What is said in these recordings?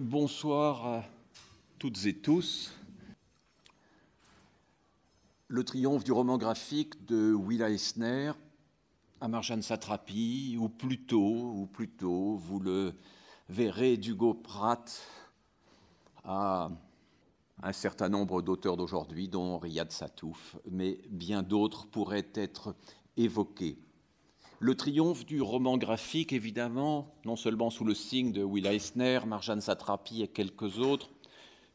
Bonsoir à toutes et tous. Le triomphe du roman graphique de Willa Eisner, à Marjane Satrapi, ou plutôt, ou plutôt, vous le verrez, d'Hugo Pratt à un certain nombre d'auteurs d'aujourd'hui, dont Riyad Satouf, mais bien d'autres pourraient être évoqués. Le triomphe du roman graphique, évidemment, non seulement sous le signe de Will Eisner, Marjane Satrapi et quelques autres,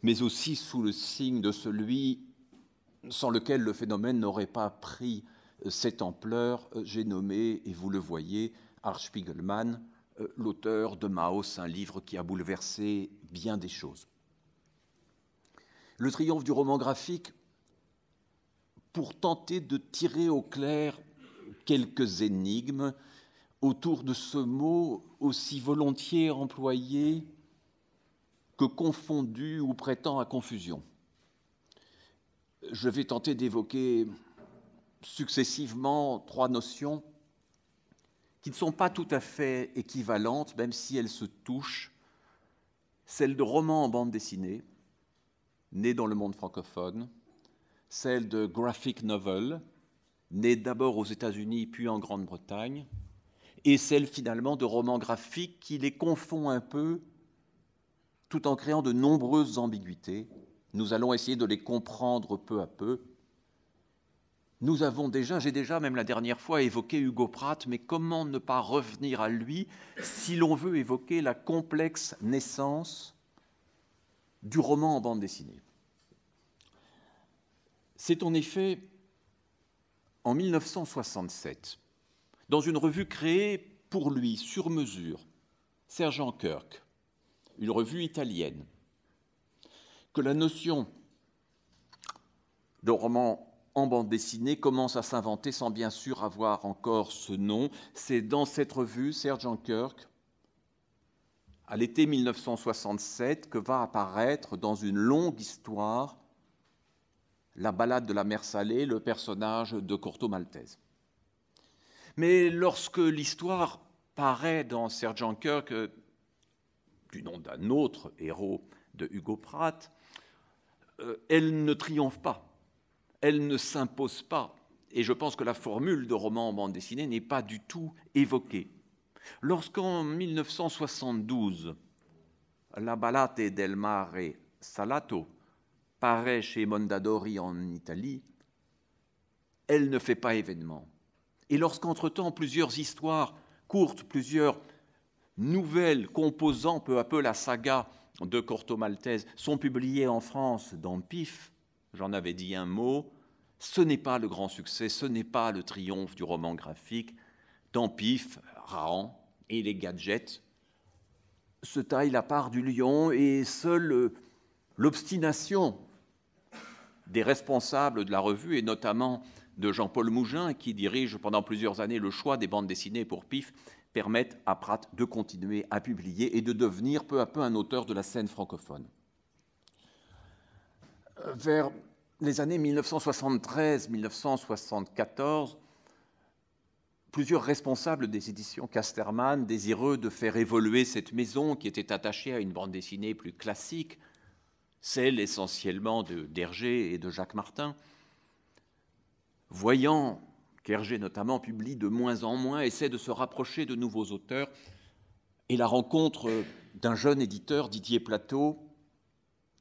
mais aussi sous le signe de celui sans lequel le phénomène n'aurait pas pris euh, cette ampleur, euh, j'ai nommé, et vous le voyez, Art Spiegelman, euh, l'auteur de Maos, un livre qui a bouleversé bien des choses. Le triomphe du roman graphique, pour tenter de tirer au clair quelques énigmes autour de ce mot aussi volontiers employé que confondu ou prétend à confusion. Je vais tenter d'évoquer successivement trois notions qui ne sont pas tout à fait équivalentes, même si elles se touchent, celle de roman en bande dessinée, née dans le monde francophone, celle de graphic novel, née d'abord aux États-Unis puis en Grande-Bretagne, et celle finalement de romans graphiques qui les confond un peu tout en créant de nombreuses ambiguïtés. Nous allons essayer de les comprendre peu à peu. Nous avons déjà, j'ai déjà même la dernière fois évoqué Hugo Pratt, mais comment ne pas revenir à lui si l'on veut évoquer la complexe naissance du roman en bande dessinée C'est en effet en 1967, dans une revue créée pour lui sur mesure, Sergent Kirk, une revue italienne, que la notion de roman en bande dessinée commence à s'inventer sans bien sûr avoir encore ce nom. C'est dans cette revue, Sergent Kirk, à l'été 1967, que va apparaître dans une longue histoire la balade de la mer salée, le personnage de Corto Maltese. Mais lorsque l'histoire paraît dans Sergent Kirk, euh, du nom d'un autre héros de Hugo Pratt, euh, elle ne triomphe pas, elle ne s'impose pas. Et je pense que la formule de roman en bande dessinée n'est pas du tout évoquée. Lorsqu'en 1972, La balade del Mare Salato paraît chez Mondadori en Italie, elle ne fait pas événement. Et lorsqu'entre-temps plusieurs histoires courtes, plusieurs nouvelles composant peu à peu la saga de Corto Maltese sont publiées en France dans PIF, j'en avais dit un mot, ce n'est pas le grand succès, ce n'est pas le triomphe du roman graphique. Dans PIF, Rahan et les gadgets se taillent la part du lion et seule euh, l'obstination des responsables de la revue et notamment de Jean-Paul Mougin, qui dirige pendant plusieurs années le choix des bandes dessinées pour PIF, permettent à Pratt de continuer à publier et de devenir peu à peu un auteur de la scène francophone. Vers les années 1973-1974, plusieurs responsables des éditions Casterman, désireux de faire évoluer cette maison qui était attachée à une bande dessinée plus classique, celle essentiellement d'Hergé et de Jacques Martin, voyant qu'Hergé notamment publie de moins en moins, essaie de se rapprocher de nouveaux auteurs, et la rencontre d'un jeune éditeur, Didier Plateau,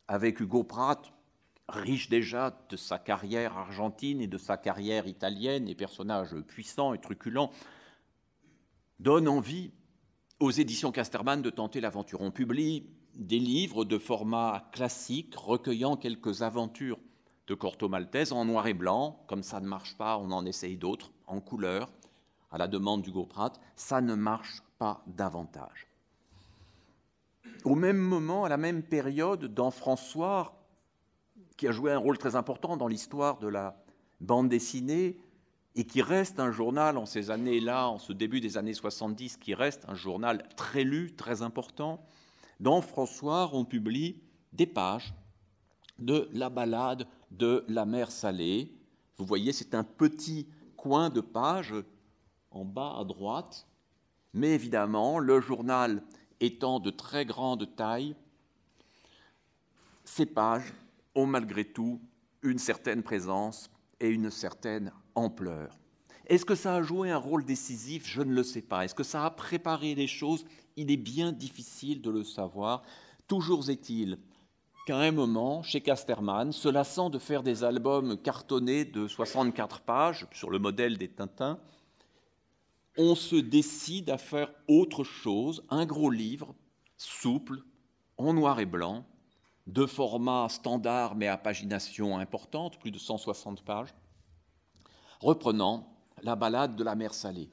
avec Hugo Pratt, riche déjà de sa carrière argentine et de sa carrière italienne, et personnage puissant et truculent, donne envie aux éditions Casterman de tenter l'aventure. On publie des livres de format classique recueillant quelques aventures de Corto Maltese en noir et blanc. Comme ça ne marche pas, on en essaye d'autres, en couleur, à la demande du Pratt. Ça ne marche pas davantage. Au même moment, à la même période, dans François, qui a joué un rôle très important dans l'histoire de la bande dessinée et qui reste un journal en ces années-là, en ce début des années 70, qui reste un journal très lu, très important, dans François, on publie des pages de la balade de la mer Salée. Vous voyez, c'est un petit coin de page en bas à droite, mais évidemment, le journal étant de très grande taille, ces pages ont malgré tout une certaine présence et une certaine ampleur. Est-ce que ça a joué un rôle décisif Je ne le sais pas. Est-ce que ça a préparé les choses il est bien difficile de le savoir. Toujours est-il qu'à un moment, chez Casterman, se lassant de faire des albums cartonnés de 64 pages, sur le modèle des Tintins, on se décide à faire autre chose, un gros livre, souple, en noir et blanc, de format standard mais à pagination importante, plus de 160 pages, reprenant la balade de la mer salée.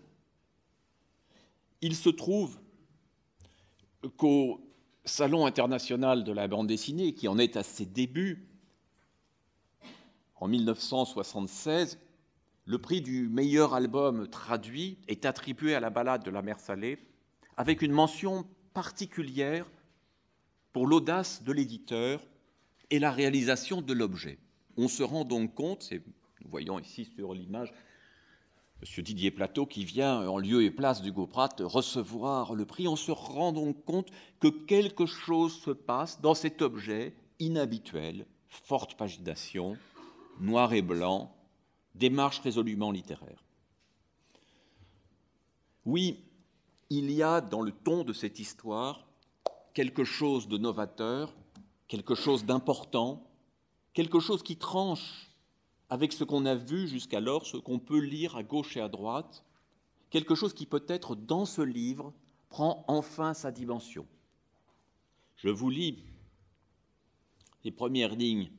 Il se trouve qu'au Salon international de la bande dessinée, qui en est à ses débuts, en 1976, le prix du meilleur album traduit est attribué à la balade de la mer Salée, avec une mention particulière pour l'audace de l'éditeur et la réalisation de l'objet. On se rend donc compte, nous voyons ici sur l'image M. Didier Plateau, qui vient en lieu et place du Pratt recevoir le prix, en se rendant compte que quelque chose se passe dans cet objet inhabituel, forte pagination, noir et blanc, démarche résolument littéraire. Oui, il y a dans le ton de cette histoire quelque chose de novateur, quelque chose d'important, quelque chose qui tranche avec ce qu'on a vu jusqu'alors, ce qu'on peut lire à gauche et à droite, quelque chose qui peut-être dans ce livre prend enfin sa dimension. Je vous lis les premières lignes,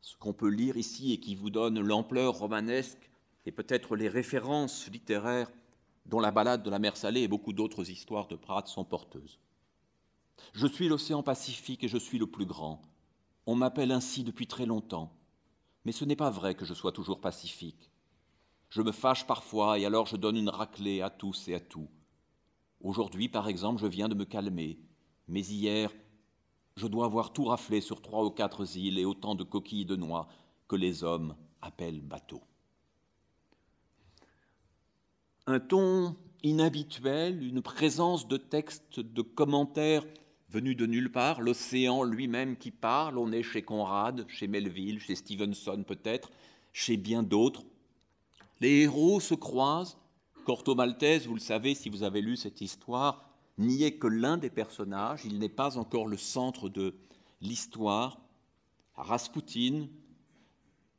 ce qu'on peut lire ici et qui vous donne l'ampleur romanesque et peut-être les références littéraires dont la balade de la mer Salée et beaucoup d'autres histoires de Pratt sont porteuses. Je suis l'océan Pacifique et je suis le plus grand. On m'appelle ainsi depuis très longtemps. Mais ce n'est pas vrai que je sois toujours pacifique. Je me fâche parfois et alors je donne une raclée à tous et à tout. Aujourd'hui, par exemple, je viens de me calmer, mais hier, je dois avoir tout raflé sur trois ou quatre îles et autant de coquilles de noix que les hommes appellent bateaux. Un ton inhabituel, une présence de textes, de commentaires venu de nulle part, l'océan lui-même qui parle. On est chez Conrad, chez Melville, chez Stevenson peut-être, chez bien d'autres. Les héros se croisent. Corto Maltese, vous le savez si vous avez lu cette histoire, n'y est que l'un des personnages. Il n'est pas encore le centre de l'histoire. Raspoutine,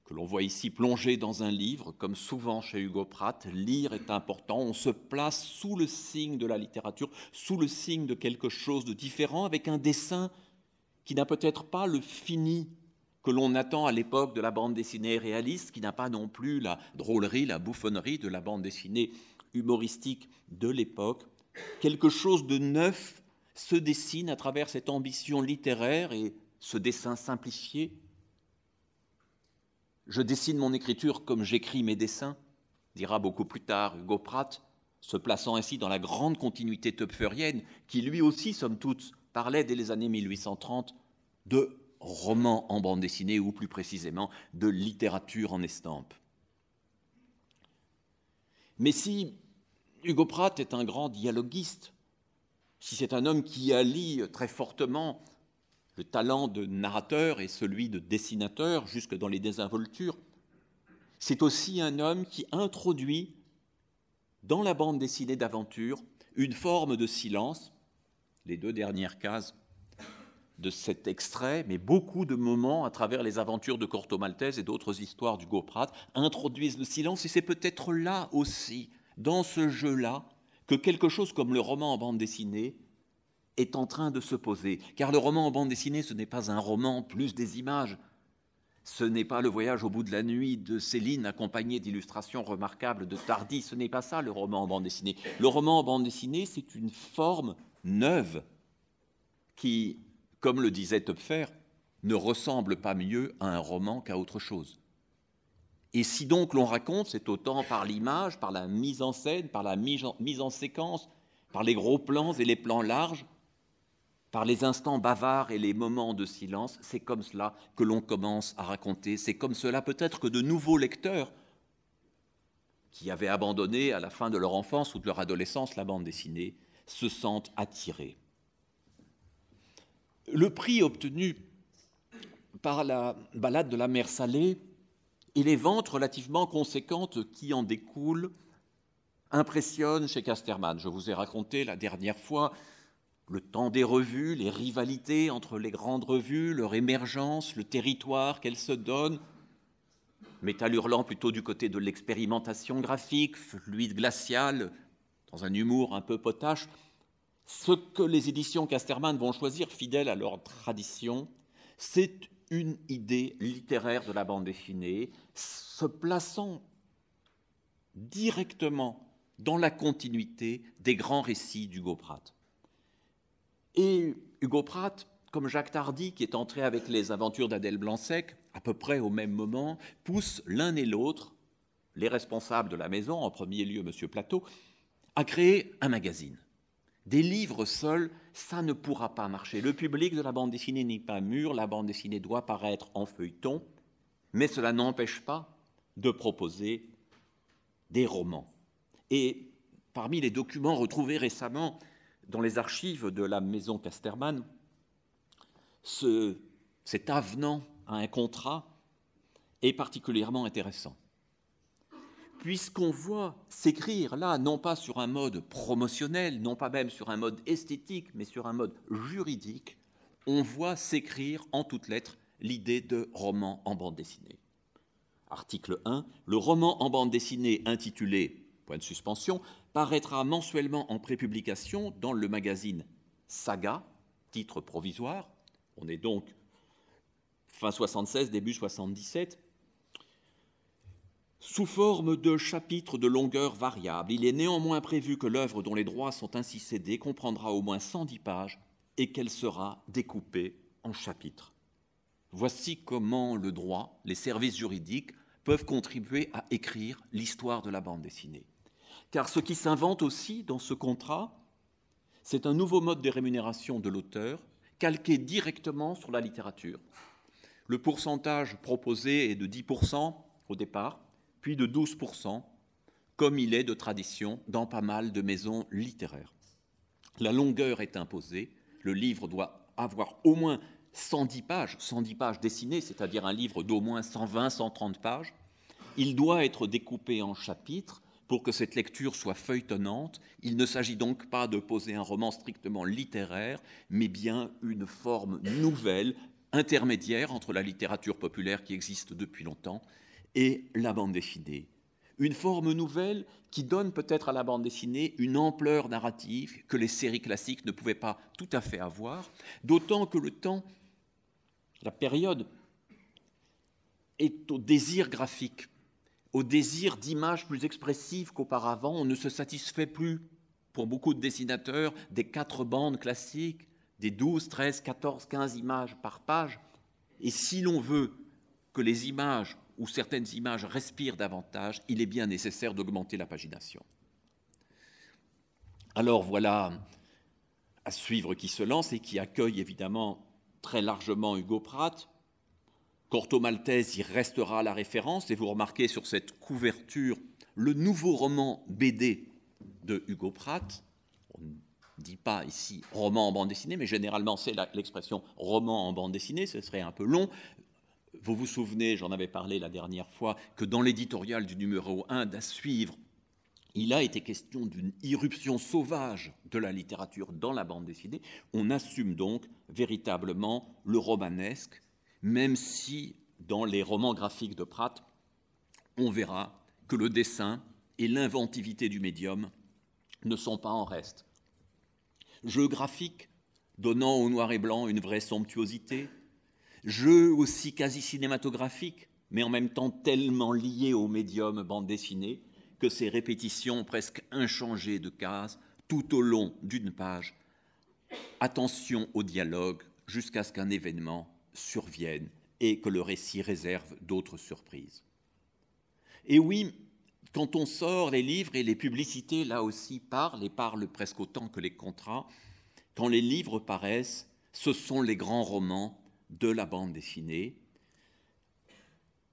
que l'on voit ici plongé dans un livre, comme souvent chez Hugo Pratt, lire est important, on se place sous le signe de la littérature, sous le signe de quelque chose de différent, avec un dessin qui n'a peut-être pas le fini que l'on attend à l'époque de la bande dessinée réaliste, qui n'a pas non plus la drôlerie, la bouffonnerie de la bande dessinée humoristique de l'époque. Quelque chose de neuf se dessine à travers cette ambition littéraire et ce dessin simplifié je dessine mon écriture comme j'écris mes dessins, dira beaucoup plus tard Hugo Pratt, se plaçant ainsi dans la grande continuité topferienne qui lui aussi, somme toute, parlait dès les années 1830 de romans en bande dessinée ou plus précisément de littérature en estampe. Mais si Hugo Pratt est un grand dialoguiste, si c'est un homme qui allie très fortement le talent de narrateur et celui de dessinateur jusque dans les désinvoltures. C'est aussi un homme qui introduit dans la bande dessinée d'aventure une forme de silence, les deux dernières cases de cet extrait, mais beaucoup de moments à travers les aventures de Corto Maltese et d'autres histoires du Goprat introduisent le silence et c'est peut-être là aussi, dans ce jeu-là, que quelque chose comme le roman en bande dessinée est en train de se poser. Car le roman en bande dessinée, ce n'est pas un roman plus des images. Ce n'est pas le voyage au bout de la nuit de Céline accompagné d'illustrations remarquables de Tardy. Ce n'est pas ça le roman en bande dessinée. Le roman en bande dessinée, c'est une forme neuve qui, comme le disait Topfer, ne ressemble pas mieux à un roman qu'à autre chose. Et si donc l'on raconte, c'est autant par l'image, par la mise en scène, par la mise en séquence, par les gros plans et les plans larges, par les instants bavards et les moments de silence, c'est comme cela que l'on commence à raconter, c'est comme cela peut-être que de nouveaux lecteurs qui avaient abandonné à la fin de leur enfance ou de leur adolescence la bande dessinée se sentent attirés. Le prix obtenu par la balade de la mer Salée et les ventes relativement conséquentes qui en découlent impressionnent chez Casterman. Je vous ai raconté la dernière fois le temps des revues, les rivalités entre les grandes revues, leur émergence, le territoire qu'elles se donnent. Métal hurlant plutôt du côté de l'expérimentation graphique, fluide glacial, dans un humour un peu potache. Ce que les éditions Casterman vont choisir, fidèles à leur tradition, c'est une idée littéraire de la bande dessinée, se plaçant directement dans la continuité des grands récits du Pratt. Et Hugo Pratt, comme Jacques Tardy, qui est entré avec les aventures d'Adèle blanc à peu près au même moment, pousse l'un et l'autre, les responsables de la maison, en premier lieu M. Plateau, à créer un magazine. Des livres seuls, ça ne pourra pas marcher. Le public de la bande dessinée n'est pas mûr, la bande dessinée doit paraître en feuilleton, mais cela n'empêche pas de proposer des romans. Et parmi les documents retrouvés récemment dans les archives de la maison Casterman, cet avenant à un contrat est particulièrement intéressant, puisqu'on voit s'écrire là, non pas sur un mode promotionnel, non pas même sur un mode esthétique, mais sur un mode juridique, on voit s'écrire en toutes lettres l'idée de roman en bande dessinée. Article 1, le roman en bande dessinée intitulé, point de suspension, paraîtra mensuellement en prépublication dans le magazine Saga, titre provisoire. On est donc fin 76, début 77. Sous forme de chapitres de longueur variable, il est néanmoins prévu que l'œuvre dont les droits sont ainsi cédés comprendra au moins 110 pages et qu'elle sera découpée en chapitres. Voici comment le droit, les services juridiques, peuvent contribuer à écrire l'histoire de la bande dessinée. Car ce qui s'invente aussi dans ce contrat, c'est un nouveau mode de rémunération de l'auteur, calqué directement sur la littérature. Le pourcentage proposé est de 10% au départ, puis de 12%, comme il est de tradition dans pas mal de maisons littéraires. La longueur est imposée, le livre doit avoir au moins 110 pages, 110 pages dessinées, c'est-à-dire un livre d'au moins 120-130 pages. Il doit être découpé en chapitres pour que cette lecture soit feuilletonnante, il ne s'agit donc pas de poser un roman strictement littéraire, mais bien une forme nouvelle, intermédiaire entre la littérature populaire qui existe depuis longtemps et la bande dessinée. Une forme nouvelle qui donne peut-être à la bande dessinée une ampleur narrative que les séries classiques ne pouvaient pas tout à fait avoir, d'autant que le temps, la période, est au désir graphique au désir d'images plus expressives qu'auparavant. On ne se satisfait plus, pour beaucoup de dessinateurs, des quatre bandes classiques, des 12, 13, 14, 15 images par page. Et si l'on veut que les images ou certaines images respirent davantage, il est bien nécessaire d'augmenter la pagination. Alors voilà à suivre qui se lance et qui accueille évidemment très largement Hugo Pratt, Corto Maltese y restera la référence, et vous remarquez sur cette couverture le nouveau roman BD de Hugo Pratt. On ne dit pas ici roman en bande dessinée, mais généralement c'est l'expression roman en bande dessinée, ce serait un peu long. Vous vous souvenez, j'en avais parlé la dernière fois, que dans l'éditorial du numéro 1 d'à suivre, il a été question d'une irruption sauvage de la littérature dans la bande dessinée. On assume donc véritablement le romanesque même si dans les romans graphiques de Pratt, on verra que le dessin et l'inventivité du médium ne sont pas en reste. Jeu graphique donnant au noir et blanc une vraie somptuosité, jeu aussi quasi cinématographique, mais en même temps tellement lié au médium bande dessinée que ces répétitions presque inchangées de cases tout au long d'une page, attention au dialogue jusqu'à ce qu'un événement surviennent et que le récit réserve d'autres surprises. Et oui, quand on sort les livres et les publicités, là aussi, parlent et parlent presque autant que les contrats, quand les livres paraissent, ce sont les grands romans de la bande dessinée.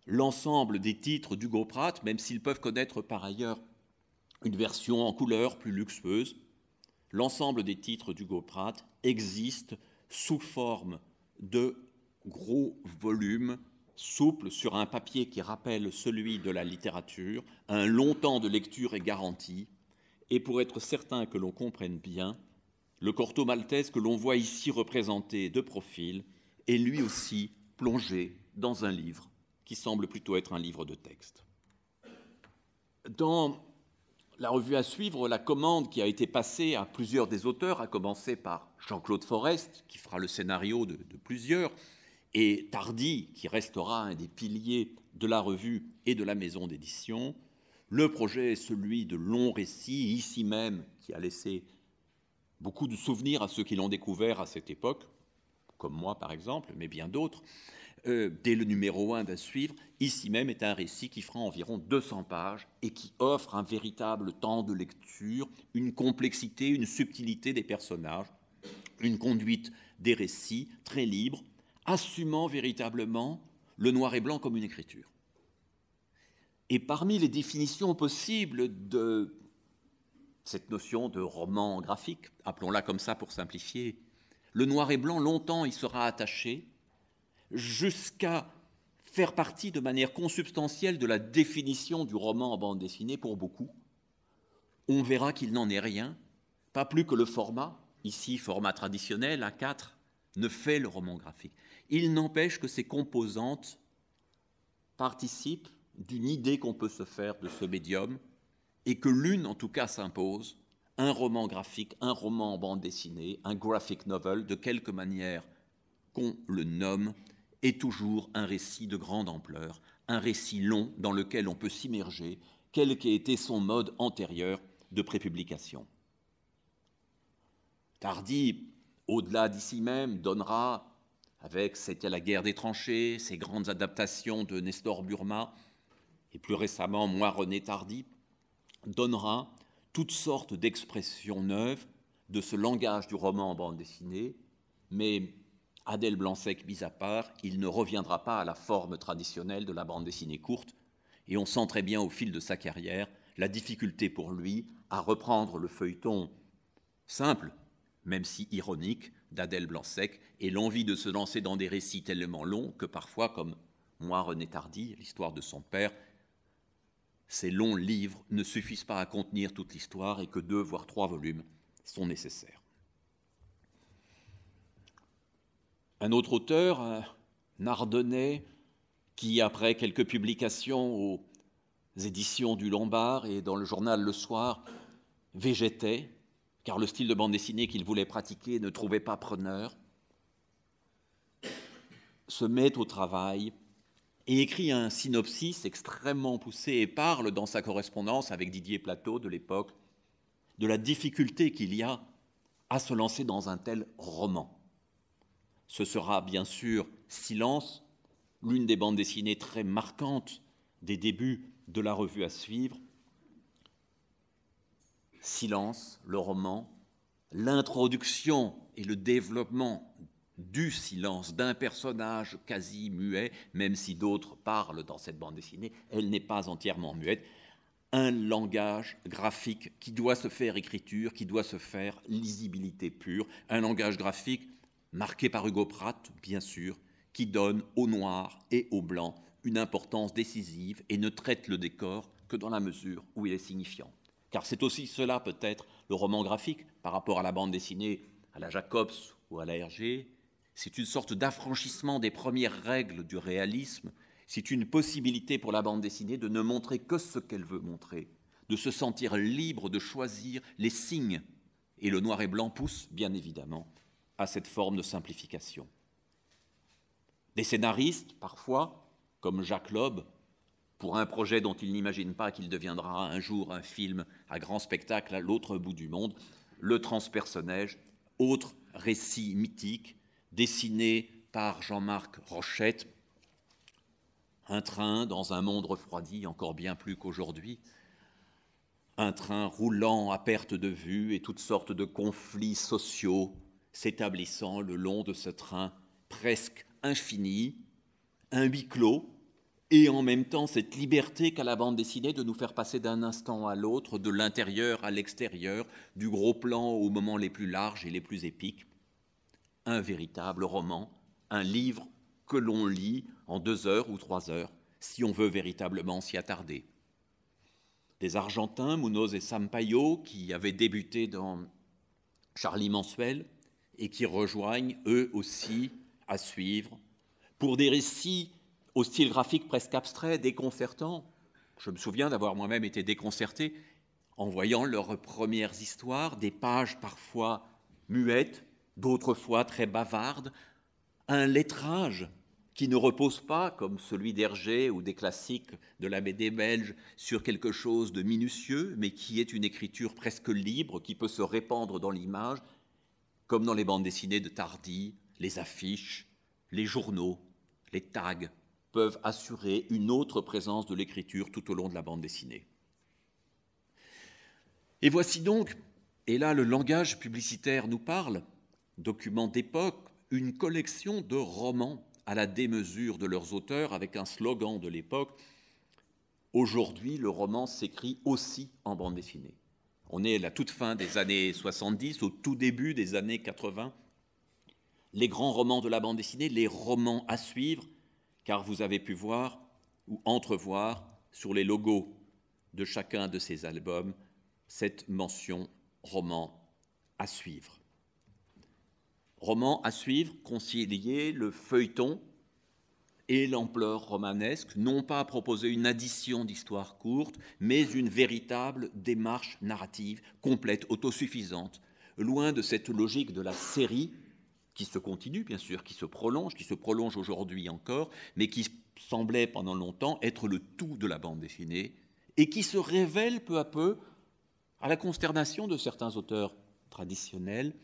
L'ensemble des titres d'Hugo Pratt, même s'ils peuvent connaître par ailleurs une version en couleur plus luxueuse, l'ensemble des titres d'Hugo Pratt existe sous forme de gros volume souple sur un papier qui rappelle celui de la littérature, un long temps de lecture est garanti, et pour être certain que l'on comprenne bien, le corto maltese que l'on voit ici représenté de profil est lui aussi plongé dans un livre qui semble plutôt être un livre de texte. Dans la revue à suivre, la commande qui a été passée à plusieurs des auteurs, à commencer par Jean-Claude Forest, qui fera le scénario de plusieurs, et Tardy, qui restera un des piliers de la revue et de la maison d'édition. Le projet est celui de longs récits, ici même, qui a laissé beaucoup de souvenirs à ceux qui l'ont découvert à cette époque, comme moi par exemple, mais bien d'autres. Euh, dès le numéro 1 va suivre, ici même est un récit qui fera environ 200 pages et qui offre un véritable temps de lecture, une complexité, une subtilité des personnages, une conduite des récits très libre, assumant véritablement le noir et blanc comme une écriture. Et parmi les définitions possibles de cette notion de roman graphique, appelons-la comme ça pour simplifier, le noir et blanc, longtemps, il sera attaché jusqu'à faire partie de manière consubstantielle de la définition du roman en bande dessinée pour beaucoup. On verra qu'il n'en est rien, pas plus que le format, ici format traditionnel, A4, ne fait le roman graphique. Il n'empêche que ces composantes participent d'une idée qu'on peut se faire de ce médium, et que l'une en tout cas s'impose, un roman graphique, un roman en bande dessinée, un graphic novel, de quelque manière qu'on le nomme, est toujours un récit de grande ampleur, un récit long dans lequel on peut s'immerger, quel qu'ait été son mode antérieur de prépublication. Tardy, au-delà d'ici même, donnera avec c'était la guerre des tranchées, ses grandes adaptations de Nestor Burma, et plus récemment, moi, René Tardy, donnera toutes sortes d'expressions neuves de ce langage du roman en bande dessinée, mais Adèle Blanc-Sec mis à part, il ne reviendra pas à la forme traditionnelle de la bande dessinée courte, et on sent très bien au fil de sa carrière la difficulté pour lui à reprendre le feuilleton simple même si ironique, d'Adèle blanc et l'envie de se lancer dans des récits tellement longs que parfois, comme moi, René Tardy, l'histoire de son père, ces longs livres ne suffisent pas à contenir toute l'histoire et que deux, voire trois volumes sont nécessaires. Un autre auteur, un Nardonnais, qui, après quelques publications aux éditions du Lombard et dans le journal Le Soir, végétait, car le style de bande dessinée qu'il voulait pratiquer ne trouvait pas preneur, se met au travail et écrit un synopsis extrêmement poussé et parle dans sa correspondance avec Didier Plateau de l'époque de la difficulté qu'il y a à se lancer dans un tel roman. Ce sera bien sûr Silence, l'une des bandes dessinées très marquantes des débuts de la revue à suivre, silence, le roman, l'introduction et le développement du silence d'un personnage quasi muet, même si d'autres parlent dans cette bande dessinée, elle n'est pas entièrement muette. Un langage graphique qui doit se faire écriture, qui doit se faire lisibilité pure, un langage graphique marqué par Hugo Pratt, bien sûr, qui donne au noir et au blanc une importance décisive et ne traite le décor que dans la mesure où il est signifiant car c'est aussi cela peut-être le roman graphique par rapport à la bande dessinée, à la Jacobs ou à la Hergé. C'est une sorte d'affranchissement des premières règles du réalisme, c'est une possibilité pour la bande dessinée de ne montrer que ce qu'elle veut montrer, de se sentir libre de choisir les signes. Et le noir et blanc pousse, bien évidemment, à cette forme de simplification. Des scénaristes, parfois, comme Jacques Lob pour un projet dont il n'imagine pas qu'il deviendra un jour un film à grand spectacle à l'autre bout du monde, le transpersonnage, autre récit mythique dessiné par Jean-Marc Rochette, un train dans un monde refroidi encore bien plus qu'aujourd'hui, un train roulant à perte de vue et toutes sortes de conflits sociaux s'établissant le long de ce train presque infini, un huis clos et en même temps cette liberté qu'a la bande dessinée de nous faire passer d'un instant à l'autre, de l'intérieur à l'extérieur, du gros plan aux moments les plus larges et les plus épiques. Un véritable roman, un livre que l'on lit en deux heures ou trois heures, si on veut véritablement s'y attarder. Des Argentins, Munoz et Sampaio, qui avaient débuté dans Charlie Mensuel et qui rejoignent eux aussi à suivre pour des récits au style graphique presque abstrait, déconcertant. Je me souviens d'avoir moi-même été déconcerté en voyant leurs premières histoires, des pages parfois muettes, d'autres fois très bavardes, un lettrage qui ne repose pas, comme celui d'Hergé ou des classiques de la BD belge, sur quelque chose de minutieux, mais qui est une écriture presque libre, qui peut se répandre dans l'image, comme dans les bandes dessinées de Tardy, les affiches, les journaux, les tags, peuvent assurer une autre présence de l'écriture tout au long de la bande dessinée. Et voici donc, et là le langage publicitaire nous parle, document d'époque, une collection de romans à la démesure de leurs auteurs avec un slogan de l'époque. Aujourd'hui, le roman s'écrit aussi en bande dessinée. On est à la toute fin des années 70, au tout début des années 80. Les grands romans de la bande dessinée, les romans à suivre, car vous avez pu voir ou entrevoir sur les logos de chacun de ces albums cette mention roman à suivre. Roman à suivre concilier le feuilleton et l'ampleur romanesque, non pas proposer une addition d'histoires courtes, mais une véritable démarche narrative complète, autosuffisante, loin de cette logique de la série qui se continue, bien sûr, qui se prolonge, qui se prolonge aujourd'hui encore, mais qui semblait pendant longtemps être le tout de la bande dessinée, et qui se révèle peu à peu, à la consternation de certains auteurs traditionnels,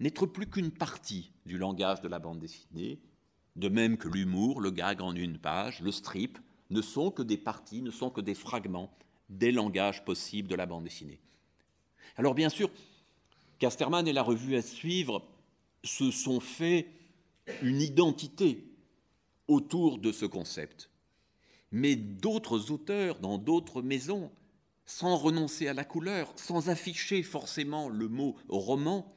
n'être plus qu'une partie du langage de la bande dessinée, de même que l'humour, le gag en une page, le strip, ne sont que des parties, ne sont que des fragments des langages possibles de la bande dessinée. Alors bien sûr, Casterman et la revue à suivre se sont fait une identité autour de ce concept. Mais d'autres auteurs dans d'autres maisons, sans renoncer à la couleur, sans afficher forcément le mot roman,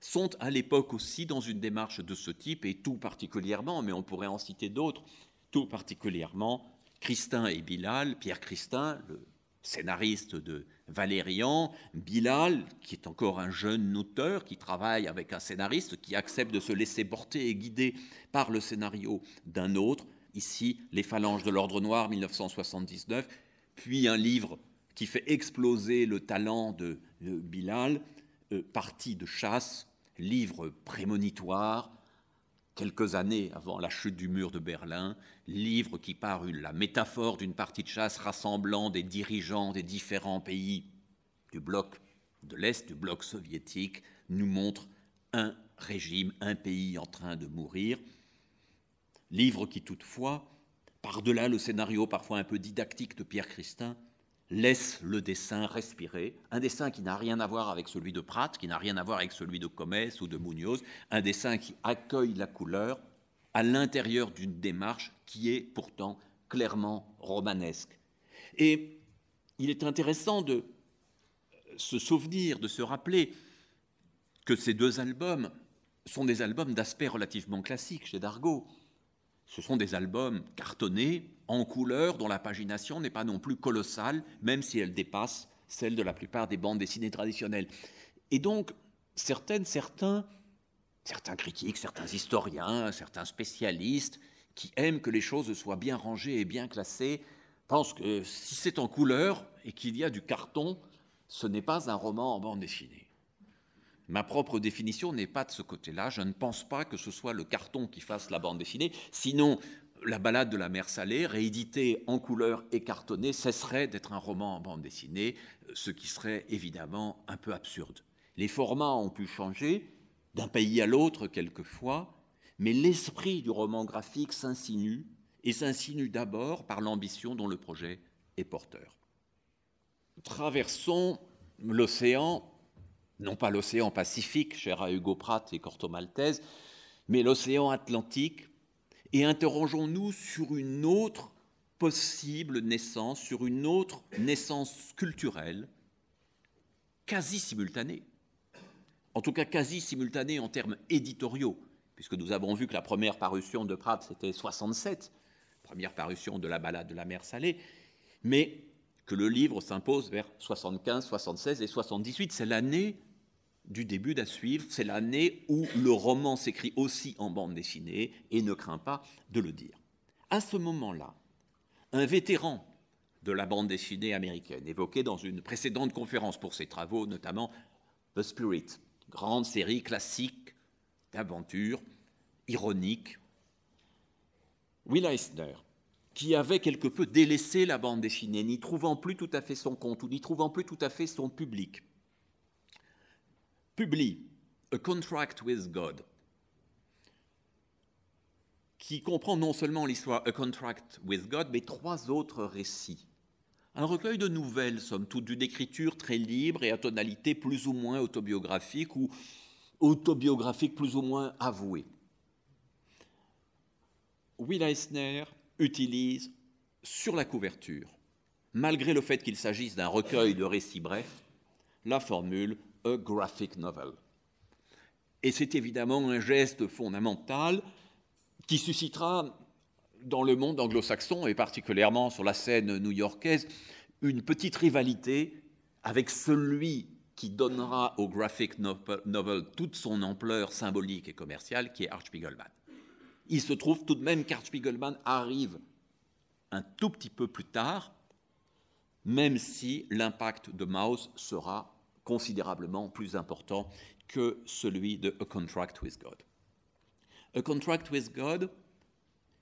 sont à l'époque aussi dans une démarche de ce type, et tout particulièrement, mais on pourrait en citer d'autres, tout particulièrement Christin et Bilal, Pierre Christin, le scénariste de Valérian, Bilal, qui est encore un jeune auteur, qui travaille avec un scénariste, qui accepte de se laisser porter et guider par le scénario d'un autre, ici Les phalanges de l'ordre noir 1979, puis un livre qui fait exploser le talent de, Bilal, euh, Partie de chasse, livre prémonitoire, quelques années avant la chute du mur de Berlin, livre qui parut la métaphore d'une partie de chasse rassemblant des dirigeants des différents pays du bloc de l'Est, du bloc soviétique, nous montre un régime, un pays en train de mourir. Livre qui toutefois, par-delà le scénario parfois un peu didactique de Pierre Christin, laisse le dessin respirer, un dessin qui n'a rien à voir avec celui de Pratt, qui n'a rien à voir avec celui de Comès ou de Munoz, un dessin qui accueille la couleur à l'intérieur d'une démarche qui est pourtant clairement romanesque. Et il est intéressant de se souvenir, de se rappeler que ces deux albums sont des albums d'aspect relativement classique chez Dargaud. Ce sont des albums cartonnés, en couleur dont la pagination n'est pas non plus colossale, même si elle dépasse celle de la plupart des bandes dessinées traditionnelles. Et donc, certaines, certains, certains critiques, certains historiens, certains spécialistes qui aiment que les choses soient bien rangées et bien classées, pensent que si c'est en couleur et qu'il y a du carton, ce n'est pas un roman en bande dessinée. Ma propre définition n'est pas de ce côté-là. Je ne pense pas que ce soit le carton qui fasse la bande dessinée. Sinon, la balade de la mer salée, rééditée en couleur et cartonnée, cesserait d'être un roman en bande dessinée, euh, ce qui serait évidemment un peu absurde. Les formats ont pu changer d'un pays à l'autre quelquefois, mais l'esprit du roman graphique s'insinue, et s'insinue d'abord par l'ambition dont le projet est porteur. Traversons l'océan, non pas l'océan Pacifique, cher à Hugo Pratt et Corto Maltese, mais l'océan Atlantique et interrogeons-nous sur une autre possible naissance, sur une autre naissance culturelle, quasi simultanée. En tout cas, quasi simultanée en termes éditoriaux, puisque nous avons vu que la première parution de Pratt, c'était 67, première parution de La balade de la mer salée, mais que le livre s'impose vers 75, 76 et 78. C'est l'année du début d'à suivre. C'est l'année où le roman s'écrit aussi en bande dessinée et ne craint pas de le dire. À ce moment-là, un vétéran de la bande dessinée américaine, évoqué dans une précédente conférence pour ses travaux, notamment The Spirit, grande série classique d'aventure, ironique. Will Eisner, qui avait quelque peu délaissé la bande dessinée, n'y trouvant plus tout à fait son compte ou n'y trouvant plus tout à fait son public, publie A Contract with God, qui comprend non seulement l'histoire A Contract with God, mais trois autres récits. Un recueil de nouvelles, somme toute, d'une écriture très libre et à tonalité plus ou moins autobiographique ou autobiographique plus ou moins avouée. Will Eisner utilise sur la couverture, malgré le fait qu'il s'agisse d'un recueil de récits brefs, la formule a graphic novel. Et c'est évidemment un geste fondamental qui suscitera dans le monde anglo-saxon, et particulièrement sur la scène new-yorkaise, une petite rivalité avec celui qui donnera au graphic novel toute son ampleur symbolique et commerciale, qui est Archie Spiegelman. Il se trouve tout de même qu'Archie Spiegelman arrive un tout petit peu plus tard, même si l'impact de Maus sera considérablement plus important que celui de A Contract with God. A Contract with God,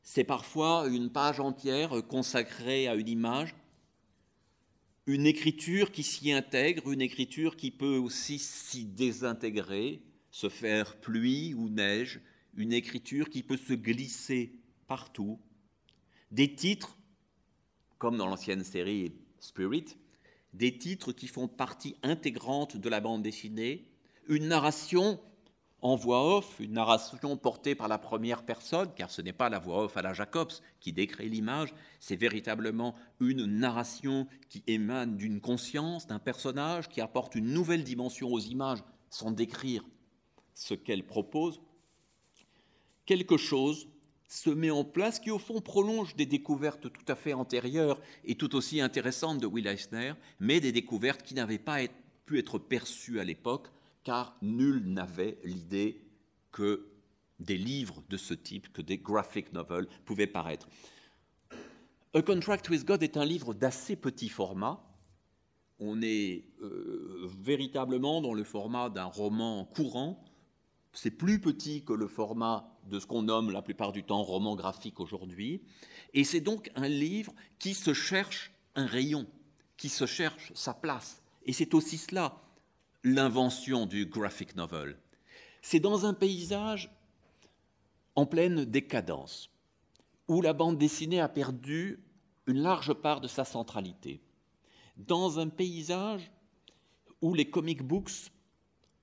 c'est parfois une page entière consacrée à une image, une écriture qui s'y intègre, une écriture qui peut aussi s'y désintégrer, se faire pluie ou neige, une écriture qui peut se glisser partout, des titres, comme dans l'ancienne série Spirit, des titres qui font partie intégrante de la bande dessinée, une narration en voix off, une narration portée par la première personne, car ce n'est pas la voix off à la Jacobs qui décrit l'image, c'est véritablement une narration qui émane d'une conscience, d'un personnage, qui apporte une nouvelle dimension aux images sans décrire ce qu'elle propose. Quelque chose se met en place, qui au fond prolonge des découvertes tout à fait antérieures et tout aussi intéressantes de Will Eisner, mais des découvertes qui n'avaient pas pu être perçues à l'époque, car nul n'avait l'idée que des livres de ce type, que des graphic novels pouvaient paraître. A Contract with God est un livre d'assez petit format. On est euh, véritablement dans le format d'un roman courant c'est plus petit que le format de ce qu'on nomme la plupart du temps roman graphique aujourd'hui. Et c'est donc un livre qui se cherche un rayon, qui se cherche sa place. Et c'est aussi cela, l'invention du graphic novel. C'est dans un paysage en pleine décadence, où la bande dessinée a perdu une large part de sa centralité. Dans un paysage où les comic books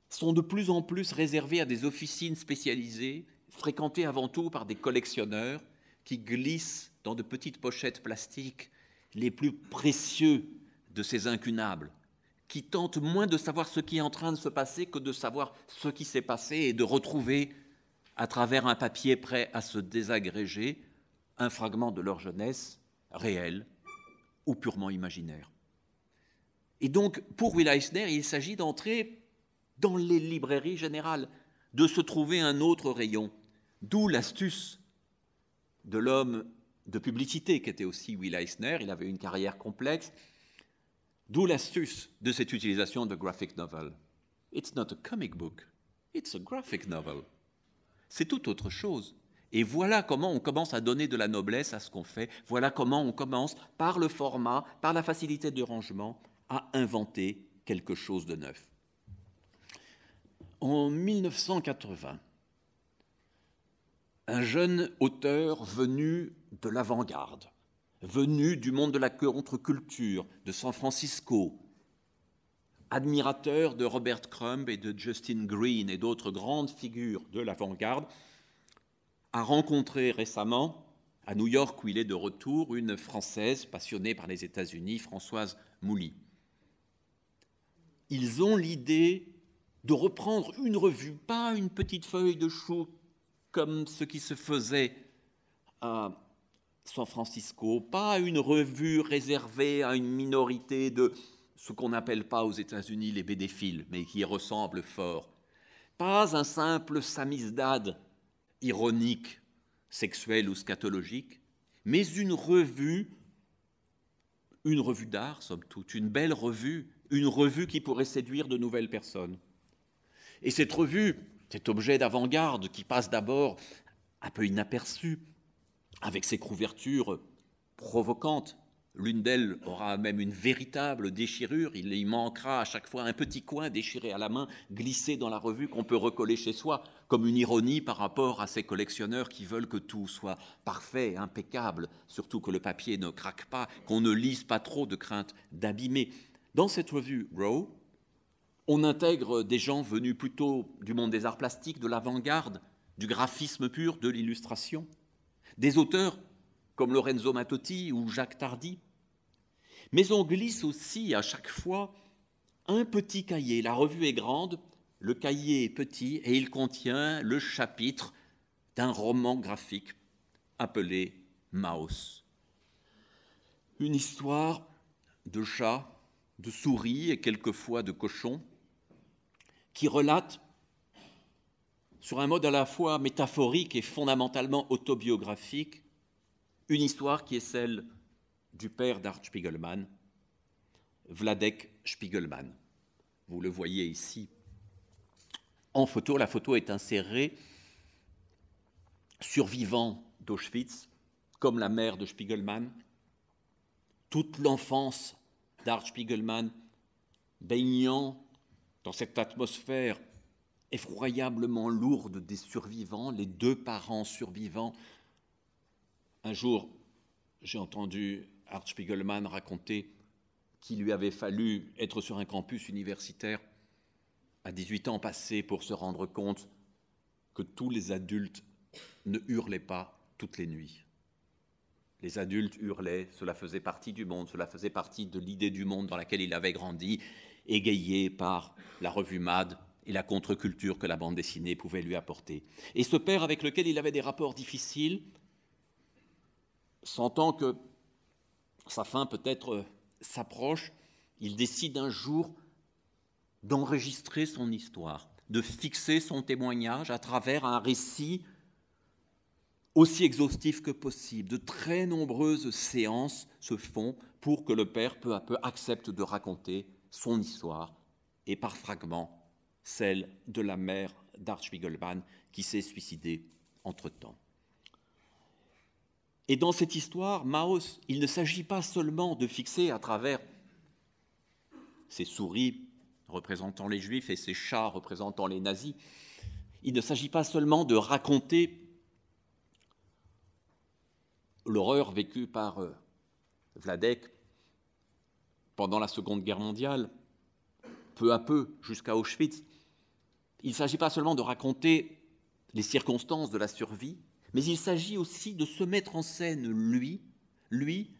sont de plus en plus réservés à des officines spécialisées, fréquentées avant tout par des collectionneurs qui glissent dans de petites pochettes plastiques les plus précieux de ces incunables, qui tentent moins de savoir ce qui est en train de se passer que de savoir ce qui s'est passé et de retrouver, à travers un papier prêt à se désagréger, un fragment de leur jeunesse réelle ou purement imaginaire. Et donc, pour Will Eisner, il s'agit d'entrer dans les librairies générales, de se trouver un autre rayon. D'où l'astuce de l'homme de publicité qui était aussi Will Eisner, il avait une carrière complexe, d'où l'astuce de cette utilisation de graphic novel. It's not a comic book, it's a graphic novel. C'est tout autre chose. Et voilà comment on commence à donner de la noblesse à ce qu'on fait, voilà comment on commence, par le format, par la facilité de rangement, à inventer quelque chose de neuf. En 1980, un jeune auteur venu de l'avant-garde, venu du monde de la contre-culture, de San Francisco, admirateur de Robert Crumb et de Justin Green et d'autres grandes figures de l'avant-garde, a rencontré récemment, à New York où il est de retour, une Française passionnée par les États-Unis, Françoise Mouly. Ils ont l'idée de reprendre une revue, pas une petite feuille de chou comme ce qui se faisait à San Francisco, pas une revue réservée à une minorité de ce qu'on n'appelle pas aux États-Unis les bédéphiles, mais qui ressemble fort, pas un simple samizdat ironique, sexuel ou scatologique, mais une revue, une revue d'art, somme toute, une belle revue, une revue qui pourrait séduire de nouvelles personnes. Et cette revue, cet objet d'avant-garde qui passe d'abord un peu inaperçu, avec ses couvertures provocantes, l'une d'elles aura même une véritable déchirure, il y manquera à chaque fois un petit coin déchiré à la main, glissé dans la revue qu'on peut recoller chez soi, comme une ironie par rapport à ces collectionneurs qui veulent que tout soit parfait, impeccable, surtout que le papier ne craque pas, qu'on ne lise pas trop de crainte d'abîmer. Dans cette revue Rowe, on intègre des gens venus plutôt du monde des arts plastiques, de l'avant-garde, du graphisme pur, de l'illustration, des auteurs comme Lorenzo Mattotti ou Jacques Tardy. Mais on glisse aussi à chaque fois un petit cahier. La revue est grande, le cahier est petit et il contient le chapitre d'un roman graphique appelé Maos. Une histoire de chat, de souris et quelquefois de cochon, qui relate sur un mode à la fois métaphorique et fondamentalement autobiographique, une histoire qui est celle du père d'Art Spiegelman, Vladek Spiegelman. Vous le voyez ici en photo. La photo est insérée, survivant d'Auschwitz, comme la mère de Spiegelman. Toute l'enfance d'Art Spiegelman baignant dans cette atmosphère effroyablement lourde des survivants, les deux parents survivants, un jour, j'ai entendu Art Spiegelman raconter qu'il lui avait fallu être sur un campus universitaire à 18 ans passés pour se rendre compte que tous les adultes ne hurlaient pas toutes les nuits. Les adultes hurlaient, cela faisait partie du monde, cela faisait partie de l'idée du monde dans laquelle il avait grandi, égayé par la revue Mad et la contre-culture que la bande dessinée pouvait lui apporter. Et ce père avec lequel il avait des rapports difficiles, sentant que sa fin peut-être euh, s'approche, il décide un jour d'enregistrer son histoire, de fixer son témoignage à travers un récit aussi exhaustif que possible. De très nombreuses séances se font pour que le père, peu à peu, accepte de raconter son histoire et par fragments celle de la mère Spiegelman qui s'est suicidée entre-temps. Et dans cette histoire, Maos, il ne s'agit pas seulement de fixer à travers ses souris représentant les juifs et ses chats représentant les nazis, il ne s'agit pas seulement de raconter l'horreur vécue par euh, Vladek pendant la Seconde Guerre mondiale, peu à peu, jusqu'à Auschwitz. Il ne s'agit pas seulement de raconter les circonstances de la survie, mais il s'agit aussi de se mettre en scène, lui, lui,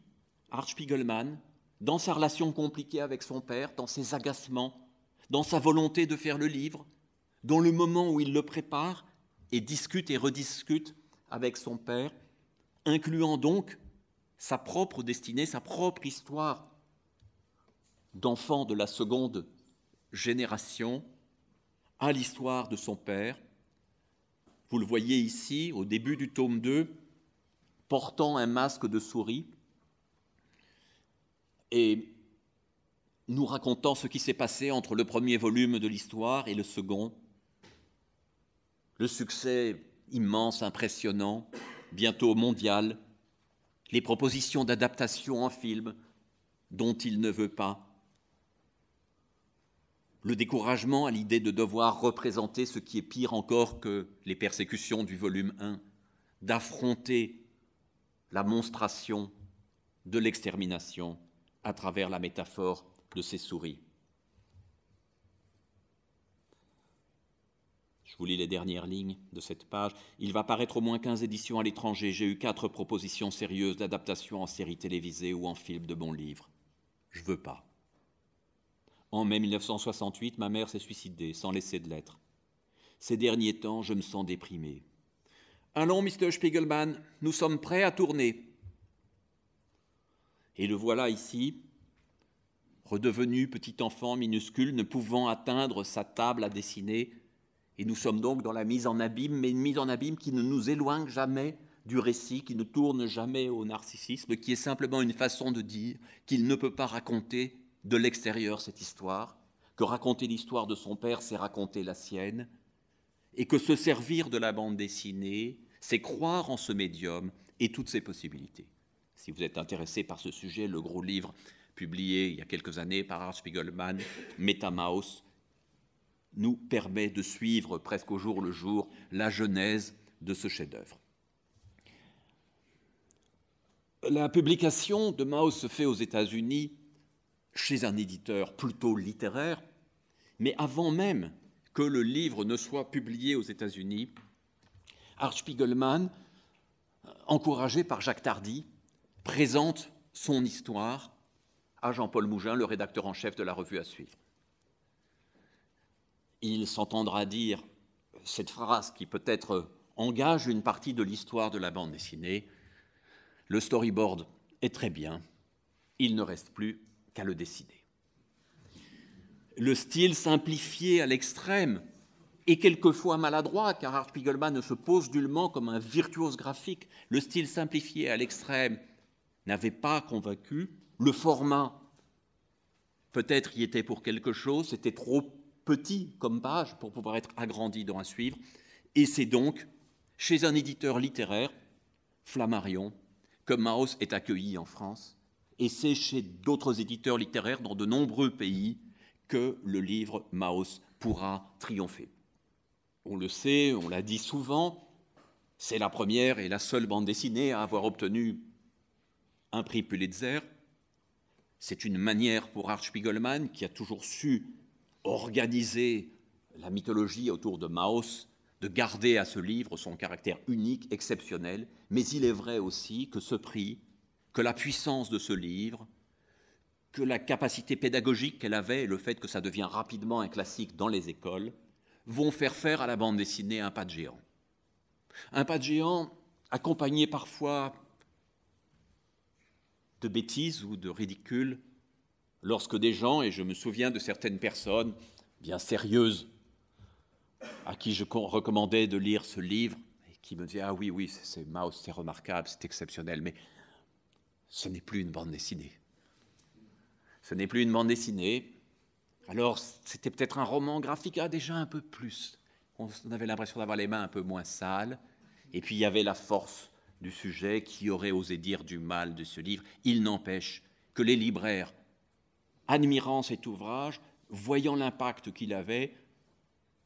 Art Spiegelman, dans sa relation compliquée avec son père, dans ses agacements, dans sa volonté de faire le livre, dans le moment où il le prépare et discute et rediscute avec son père, incluant donc sa propre destinée, sa propre histoire d'enfant de la seconde génération à l'histoire de son père. Vous le voyez ici au début du tome 2, portant un masque de souris et nous racontant ce qui s'est passé entre le premier volume de l'histoire et le second. Le succès immense, impressionnant, bientôt mondial, les propositions d'adaptation en film dont il ne veut pas, le découragement à l'idée de devoir représenter ce qui est pire encore que les persécutions du volume 1, d'affronter la monstration de l'extermination à travers la métaphore de ces souris. Je vous lis les dernières lignes de cette page. Il va paraître au moins 15 éditions à l'étranger. J'ai eu quatre propositions sérieuses d'adaptation en série télévisée ou en film de bons livres. Je veux pas. En mai 1968, ma mère s'est suicidée, sans laisser de l'être. Ces derniers temps, je me sens déprimé. Allons, Mr. Spiegelman, nous sommes prêts à tourner. Et le voilà ici, redevenu petit enfant minuscule, ne pouvant atteindre sa table à dessiner. Et nous sommes donc dans la mise en abîme, mais une mise en abîme qui ne nous éloigne jamais du récit, qui ne tourne jamais au narcissisme, qui est simplement une façon de dire qu'il ne peut pas raconter de l'extérieur cette histoire, que raconter l'histoire de son père, c'est raconter la sienne, et que se servir de la bande dessinée, c'est croire en ce médium et toutes ses possibilités. Si vous êtes intéressé par ce sujet, le gros livre publié il y a quelques années par Ars Spiegelman, Metamaus, nous permet de suivre presque au jour le jour la genèse de ce chef-d'œuvre. La publication de Maus se fait aux États-Unis chez un éditeur plutôt littéraire, mais avant même que le livre ne soit publié aux États-Unis, Art Spiegelman, euh, encouragé par Jacques Tardy, présente son histoire à Jean-Paul Mougin, le rédacteur en chef de la revue à suivre. Il s'entendra dire cette phrase qui peut-être engage une partie de l'histoire de la bande dessinée. Le storyboard est très bien, il ne reste plus le décider. Le style simplifié à l'extrême est quelquefois maladroit, car Art Spiegelman ne se pose nullement comme un virtuose graphique, le style simplifié à l'extrême n'avait pas convaincu, le format peut-être y était pour quelque chose, c'était trop petit comme page pour pouvoir être agrandi dans un suivre, et c'est donc chez un éditeur littéraire, Flammarion, que Maus est accueilli en France et c'est chez d'autres éditeurs littéraires dans de nombreux pays que le livre Maos pourra triompher. On le sait, on l'a dit souvent, c'est la première et la seule bande dessinée à avoir obtenu un prix Pulitzer. C'est une manière pour Art Spiegelman, qui a toujours su organiser la mythologie autour de Maos, de garder à ce livre son caractère unique, exceptionnel, mais il est vrai aussi que ce prix que la puissance de ce livre, que la capacité pédagogique qu'elle avait et le fait que ça devient rapidement un classique dans les écoles vont faire faire à la bande dessinée un pas de géant. Un pas de géant accompagné parfois de bêtises ou de ridicules lorsque des gens, et je me souviens de certaines personnes bien sérieuses à qui je recommandais de lire ce livre, et qui me disaient Ah oui, oui, c'est Maus c'est remarquable, c'est exceptionnel, mais ce n'est plus une bande dessinée. Ce n'est plus une bande dessinée. Alors, c'était peut-être un roman graphique, ah, déjà un peu plus. On avait l'impression d'avoir les mains un peu moins sales. Et puis, il y avait la force du sujet qui aurait osé dire du mal de ce livre. Il n'empêche que les libraires, admirant cet ouvrage, voyant l'impact qu'il avait,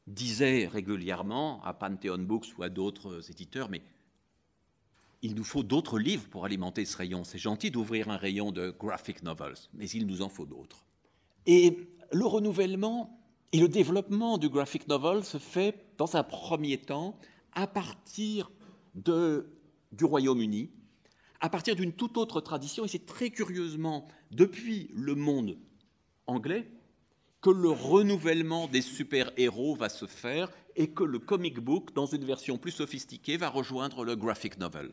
disaient régulièrement à Pantheon Books ou à d'autres éditeurs, mais il nous faut d'autres livres pour alimenter ce rayon. C'est gentil d'ouvrir un rayon de graphic novels, mais il nous en faut d'autres. Et le renouvellement et le développement du graphic novel se fait dans un premier temps à partir de, du Royaume-Uni, à partir d'une toute autre tradition, et c'est très curieusement depuis le monde anglais que le renouvellement des super-héros va se faire et que le comic book, dans une version plus sophistiquée, va rejoindre le graphic novel.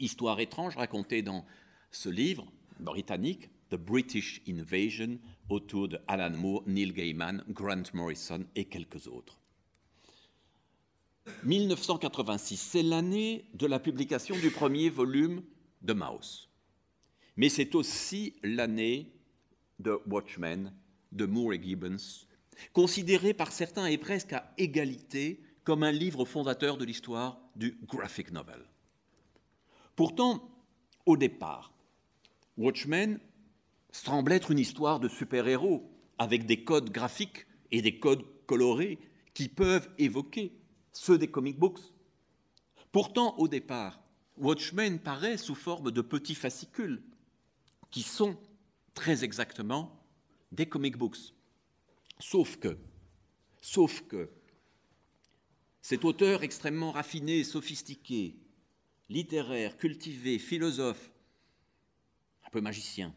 Histoire étrange racontée dans ce livre britannique, The British Invasion, autour de Alan Moore, Neil Gaiman, Grant Morrison et quelques autres. 1986, c'est l'année de la publication du premier volume de Maus. Mais c'est aussi l'année de Watchmen, de Moore et Gibbons, considéré par certains et presque à égalité comme un livre fondateur de l'histoire du graphic novel. Pourtant, au départ, Watchmen semble être une histoire de super-héros, avec des codes graphiques et des codes colorés qui peuvent évoquer ceux des comic books. Pourtant, au départ, Watchmen paraît sous forme de petits fascicules, qui sont très exactement des comic books. Sauf que, sauf que, cet auteur extrêmement raffiné et sophistiqué littéraire, cultivé, philosophe, un peu magicien,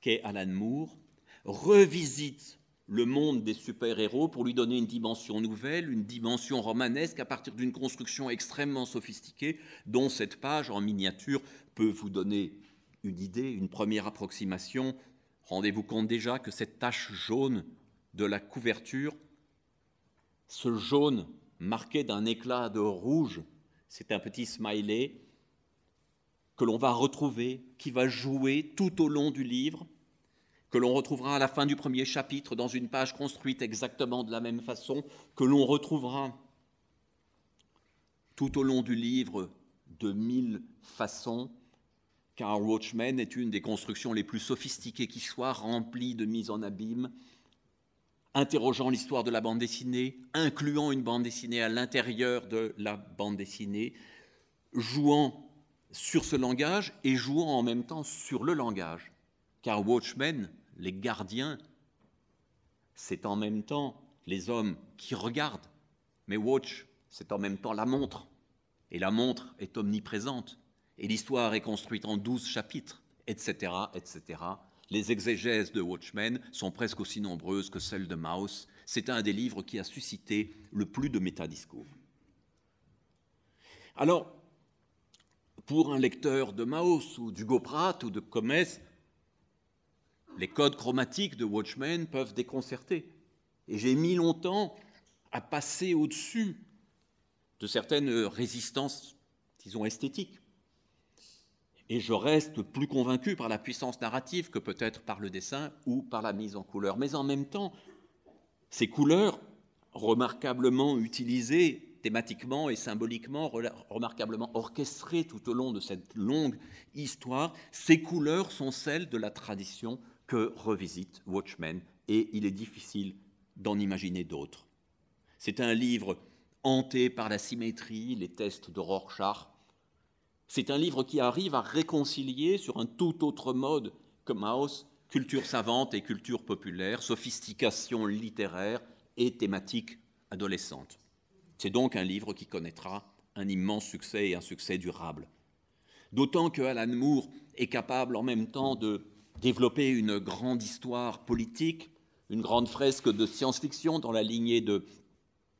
qu'est Alan Moore, revisite le monde des super-héros pour lui donner une dimension nouvelle, une dimension romanesque à partir d'une construction extrêmement sophistiquée dont cette page en miniature peut vous donner une idée, une première approximation. Rendez-vous compte déjà que cette tache jaune de la couverture, ce jaune marqué d'un éclat de rouge, c'est un petit smiley que l'on va retrouver, qui va jouer tout au long du livre, que l'on retrouvera à la fin du premier chapitre dans une page construite exactement de la même façon, que l'on retrouvera tout au long du livre de mille façons, car Watchmen est une des constructions les plus sophistiquées qui soit, remplie de mise en abîme, interrogeant l'histoire de la bande dessinée, incluant une bande dessinée à l'intérieur de la bande dessinée, jouant sur ce langage et jouant en même temps sur le langage. Car Watchmen, les gardiens, c'est en même temps les hommes qui regardent, mais Watch, c'est en même temps la montre. Et la montre est omniprésente. Et l'histoire est construite en douze chapitres, etc., etc., les exégèses de Watchmen sont presque aussi nombreuses que celles de Maus. C'est un des livres qui a suscité le plus de métadiscours. Alors, pour un lecteur de Maus ou d'Hugo Pratt ou de Comes, les codes chromatiques de Watchmen peuvent déconcerter. Et j'ai mis longtemps à passer au-dessus de certaines résistances, disons, esthétiques. Et je reste plus convaincu par la puissance narrative que peut-être par le dessin ou par la mise en couleur. Mais en même temps, ces couleurs, remarquablement utilisées thématiquement et symboliquement, remarquablement orchestrées tout au long de cette longue histoire, ces couleurs sont celles de la tradition que revisite Watchmen, et il est difficile d'en imaginer d'autres. C'est un livre hanté par la symétrie, les tests de Rorschach, c'est un livre qui arrive à réconcilier sur un tout autre mode que Maus culture savante et culture populaire, sophistication littéraire et thématique adolescente. C'est donc un livre qui connaîtra un immense succès et un succès durable. D'autant que Alan Moore est capable en même temps de développer une grande histoire politique, une grande fresque de science-fiction dans la lignée de,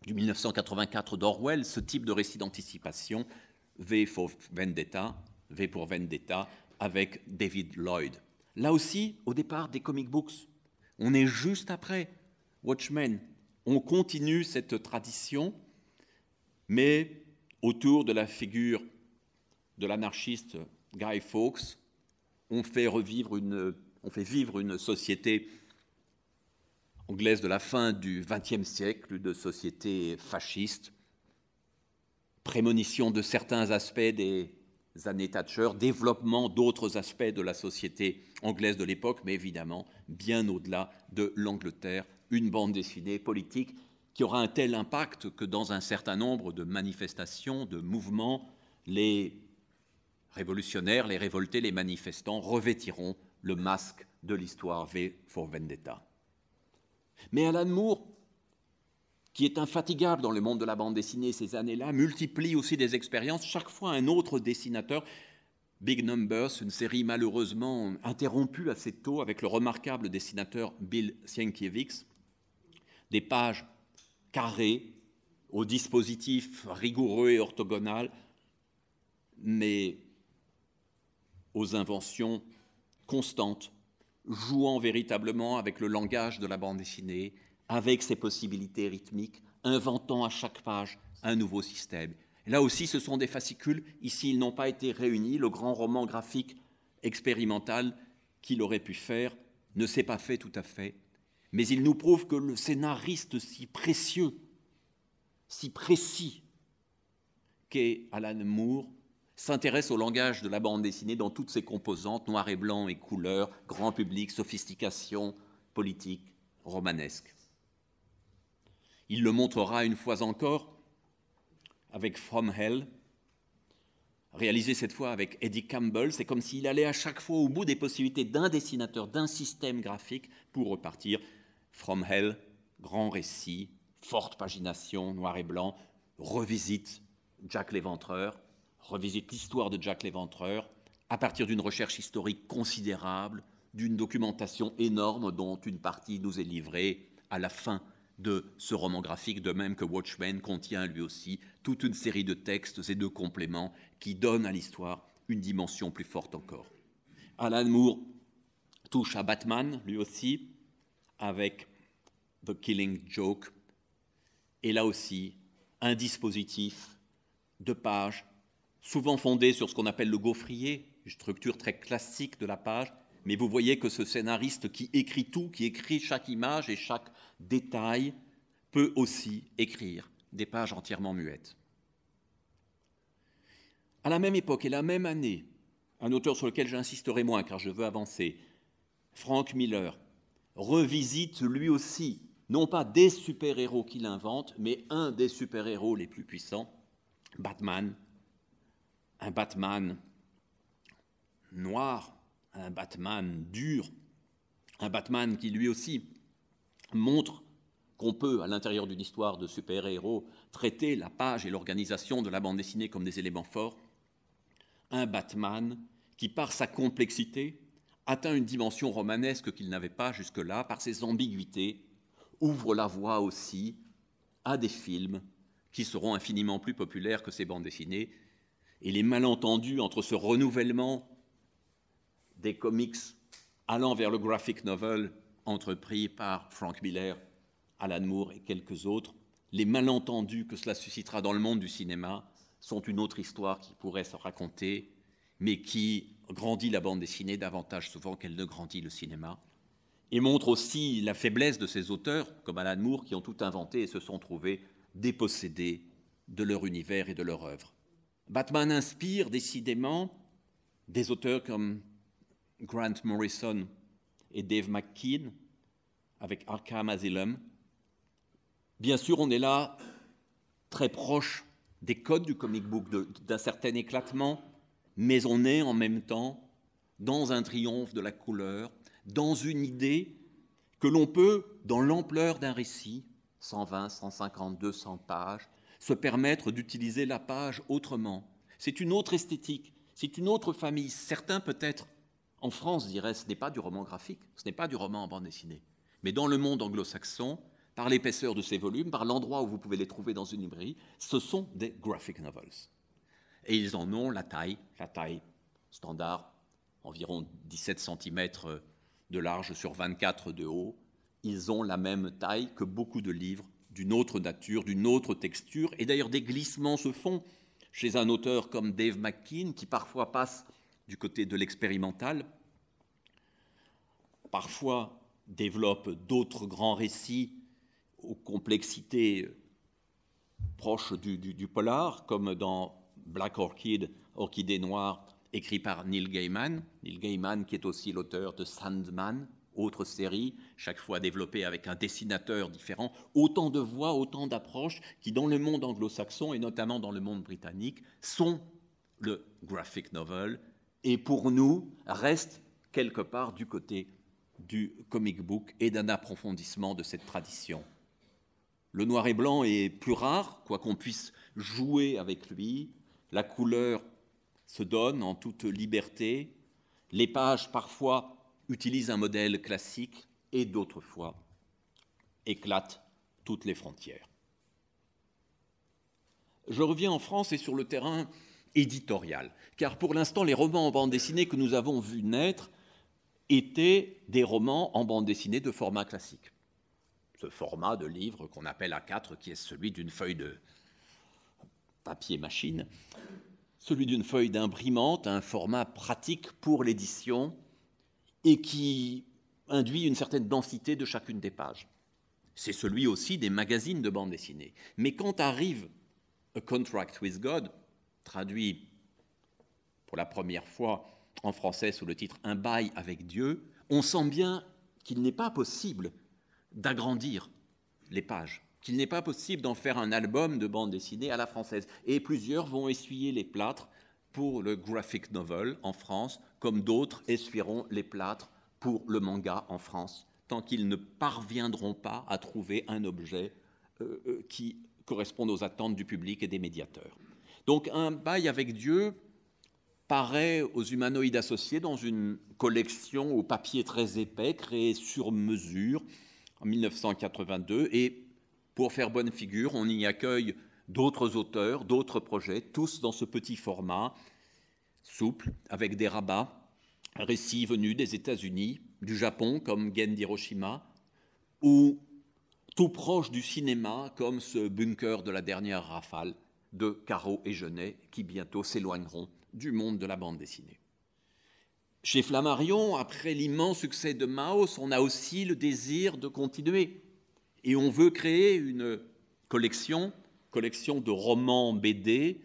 du 1984 d'Orwell, ce type de récit d'anticipation V Vendetta, V pour Vendetta, avec David Lloyd. Là aussi, au départ, des comic books. On est juste après Watchmen. On continue cette tradition, mais autour de la figure de l'anarchiste Guy Fawkes, on fait revivre une, on fait vivre une société anglaise de la fin du XXe siècle, une société fasciste, prémonition de certains aspects des années Thatcher, développement d'autres aspects de la société anglaise de l'époque, mais évidemment bien au-delà de l'Angleterre, une bande dessinée politique qui aura un tel impact que dans un certain nombre de manifestations, de mouvements, les révolutionnaires, les révoltés, les manifestants revêtiront le masque de l'histoire V for Vendetta. Mais Alan Moore qui est infatigable dans le monde de la bande dessinée ces années-là, multiplie aussi des expériences, chaque fois un autre dessinateur. Big Numbers, une série malheureusement interrompue assez tôt avec le remarquable dessinateur Bill Sienkiewicz. Des pages carrées, au dispositif rigoureux et orthogonal, mais aux inventions constantes, jouant véritablement avec le langage de la bande dessinée, avec ses possibilités rythmiques, inventant à chaque page un nouveau système. Là aussi, ce sont des fascicules. Ici, ils n'ont pas été réunis. Le grand roman graphique expérimental qu'il aurait pu faire ne s'est pas fait tout à fait. Mais il nous prouve que le scénariste si précieux, si précis qu'est Alan Moore, s'intéresse au langage de la bande dessinée dans toutes ses composantes, noir et blanc et couleur, grand public, sophistication, politique, romanesque. Il le montrera une fois encore avec From Hell, réalisé cette fois avec Eddie Campbell. C'est comme s'il allait à chaque fois au bout des possibilités d'un dessinateur, d'un système graphique pour repartir. From Hell, grand récit, forte pagination, noir et blanc, revisite Jack l'Éventreur, revisite l'histoire de Jack l'Éventreur à partir d'une recherche historique considérable, d'une documentation énorme dont une partie nous est livrée à la fin de ce roman graphique, de même que Watchmen contient lui aussi toute une série de textes et de compléments qui donnent à l'histoire une dimension plus forte encore. Alan Moore touche à Batman lui aussi avec The Killing Joke. Et là aussi, un dispositif de page souvent fondé sur ce qu'on appelle le gaufrier, une structure très classique de la page, mais vous voyez que ce scénariste qui écrit tout, qui écrit chaque image et chaque détail, peut aussi écrire des pages entièrement muettes. À la même époque et la même année, un auteur sur lequel j'insisterai moins car je veux avancer, Frank Miller, revisite lui aussi, non pas des super-héros qu'il invente, mais un des super-héros les plus puissants, Batman. Un Batman noir, un Batman dur, un Batman qui lui aussi montre qu'on peut, à l'intérieur d'une histoire de super-héros, traiter la page et l'organisation de la bande dessinée comme des éléments forts, un Batman qui, par sa complexité, atteint une dimension romanesque qu'il n'avait pas jusque-là, par ses ambiguïtés, ouvre la voie aussi à des films qui seront infiniment plus populaires que ces bandes dessinées, et les malentendus entre ce renouvellement des comics allant vers le graphic novel entrepris par Frank Miller, Alan Moore et quelques autres, les malentendus que cela suscitera dans le monde du cinéma sont une autre histoire qui pourrait se raconter, mais qui grandit la bande dessinée davantage souvent qu'elle ne grandit le cinéma, et montre aussi la faiblesse de ces auteurs, comme Alan Moore, qui ont tout inventé et se sont trouvés dépossédés de leur univers et de leur œuvre. Batman inspire décidément des auteurs comme Grant Morrison et Dave McKean avec Arkham Asylum. Bien sûr, on est là très proche des codes du comic book, d'un certain éclatement, mais on est en même temps dans un triomphe de la couleur, dans une idée que l'on peut, dans l'ampleur d'un récit, 120, 150, 200 pages, se permettre d'utiliser la page autrement. C'est une autre esthétique, c'est une autre famille. Certains peut-être en France, je dirais ce n'est pas du roman graphique, ce n'est pas du roman en bande dessinée. Mais dans le monde anglo-saxon, par l'épaisseur de ces volumes, par l'endroit où vous pouvez les trouver dans une librairie, ce sont des graphic novels. Et ils en ont la taille, la taille standard, environ 17 cm de large sur 24 de haut. Ils ont la même taille que beaucoup de livres d'une autre nature, d'une autre texture. Et d'ailleurs, des glissements se font chez un auteur comme Dave McKean, qui parfois passe du côté de l'expérimental, parfois développe d'autres grands récits aux complexités proches du, polar, comme dans Black Orchid, Orchidée Noire, écrit par Neil Gaiman. Neil Gaiman qui est aussi l'auteur de Sandman, autre série, chaque fois développée avec un dessinateur différent. Autant de voix, autant d'approches qui, dans le monde anglo-saxon et notamment dans le monde britannique, sont le graphic novel, et pour nous reste quelque part du côté du comic book et d'un approfondissement de cette tradition. Le noir et blanc est plus rare, quoi qu'on puisse jouer avec lui. La couleur se donne en toute liberté. Les pages parfois utilisent un modèle classique et d'autres fois éclatent toutes les frontières. Je reviens en France et sur le terrain Éditorial. Car pour l'instant, les romans en bande dessinée que nous avons vus naître étaient des romans en bande dessinée de format classique. Ce format de livre qu'on appelle A4, qui est celui d'une feuille de papier machine, celui d'une feuille d'imprimante, un format pratique pour l'édition et qui induit une certaine densité de chacune des pages. C'est celui aussi des magazines de bande dessinée. Mais quand arrive A Contract with God, traduit pour la première fois en français sous le titre Un bail avec Dieu, on sent bien qu'il n'est pas possible d'agrandir les pages, qu'il n'est pas possible d'en faire un album de bande dessinée à la française. Et plusieurs vont essuyer les plâtres pour le graphic novel en France, comme d'autres essuieront les plâtres pour le manga en France, tant qu'ils ne parviendront pas à trouver un objet euh, euh, qui corresponde aux attentes du public et des médiateurs. Donc un bail avec Dieu paraît aux humanoïdes associés dans une collection au papier très épais créée sur mesure en 1982 et pour faire bonne figure, on y accueille d'autres auteurs, d'autres projets, tous dans ce petit format souple avec des rabats, récits venus des États-Unis, du Japon comme Gen Hiroshima, ou tout proche du cinéma comme ce bunker de la dernière rafale de Caro et Genet, qui bientôt s'éloigneront du monde de la bande dessinée. Chez Flammarion, après l'immense succès de Maos, on a aussi le désir de continuer. Et on veut créer une collection, collection de romans BD,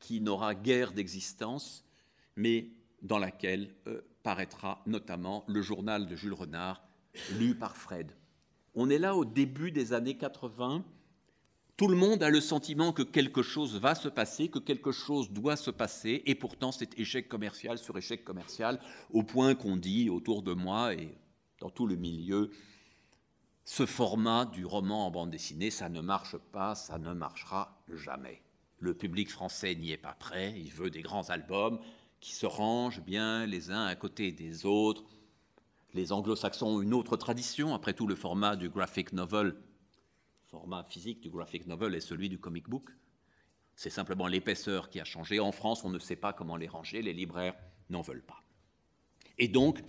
qui n'aura guère d'existence, mais dans laquelle euh, paraîtra notamment le journal de Jules Renard, lu par Fred. On est là au début des années 80, tout le monde a le sentiment que quelque chose va se passer, que quelque chose doit se passer, et pourtant c'est échec commercial sur échec commercial, au point qu'on dit autour de moi et dans tout le milieu, ce format du roman en bande dessinée, ça ne marche pas, ça ne marchera jamais. Le public français n'y est pas prêt, il veut des grands albums qui se rangent bien les uns à côté des autres. Les anglo-saxons ont une autre tradition, après tout le format du graphic novel format physique du graphic novel et celui du comic book. C'est simplement l'épaisseur qui a changé. En France, on ne sait pas comment les ranger, les libraires n'en veulent pas. Et donc,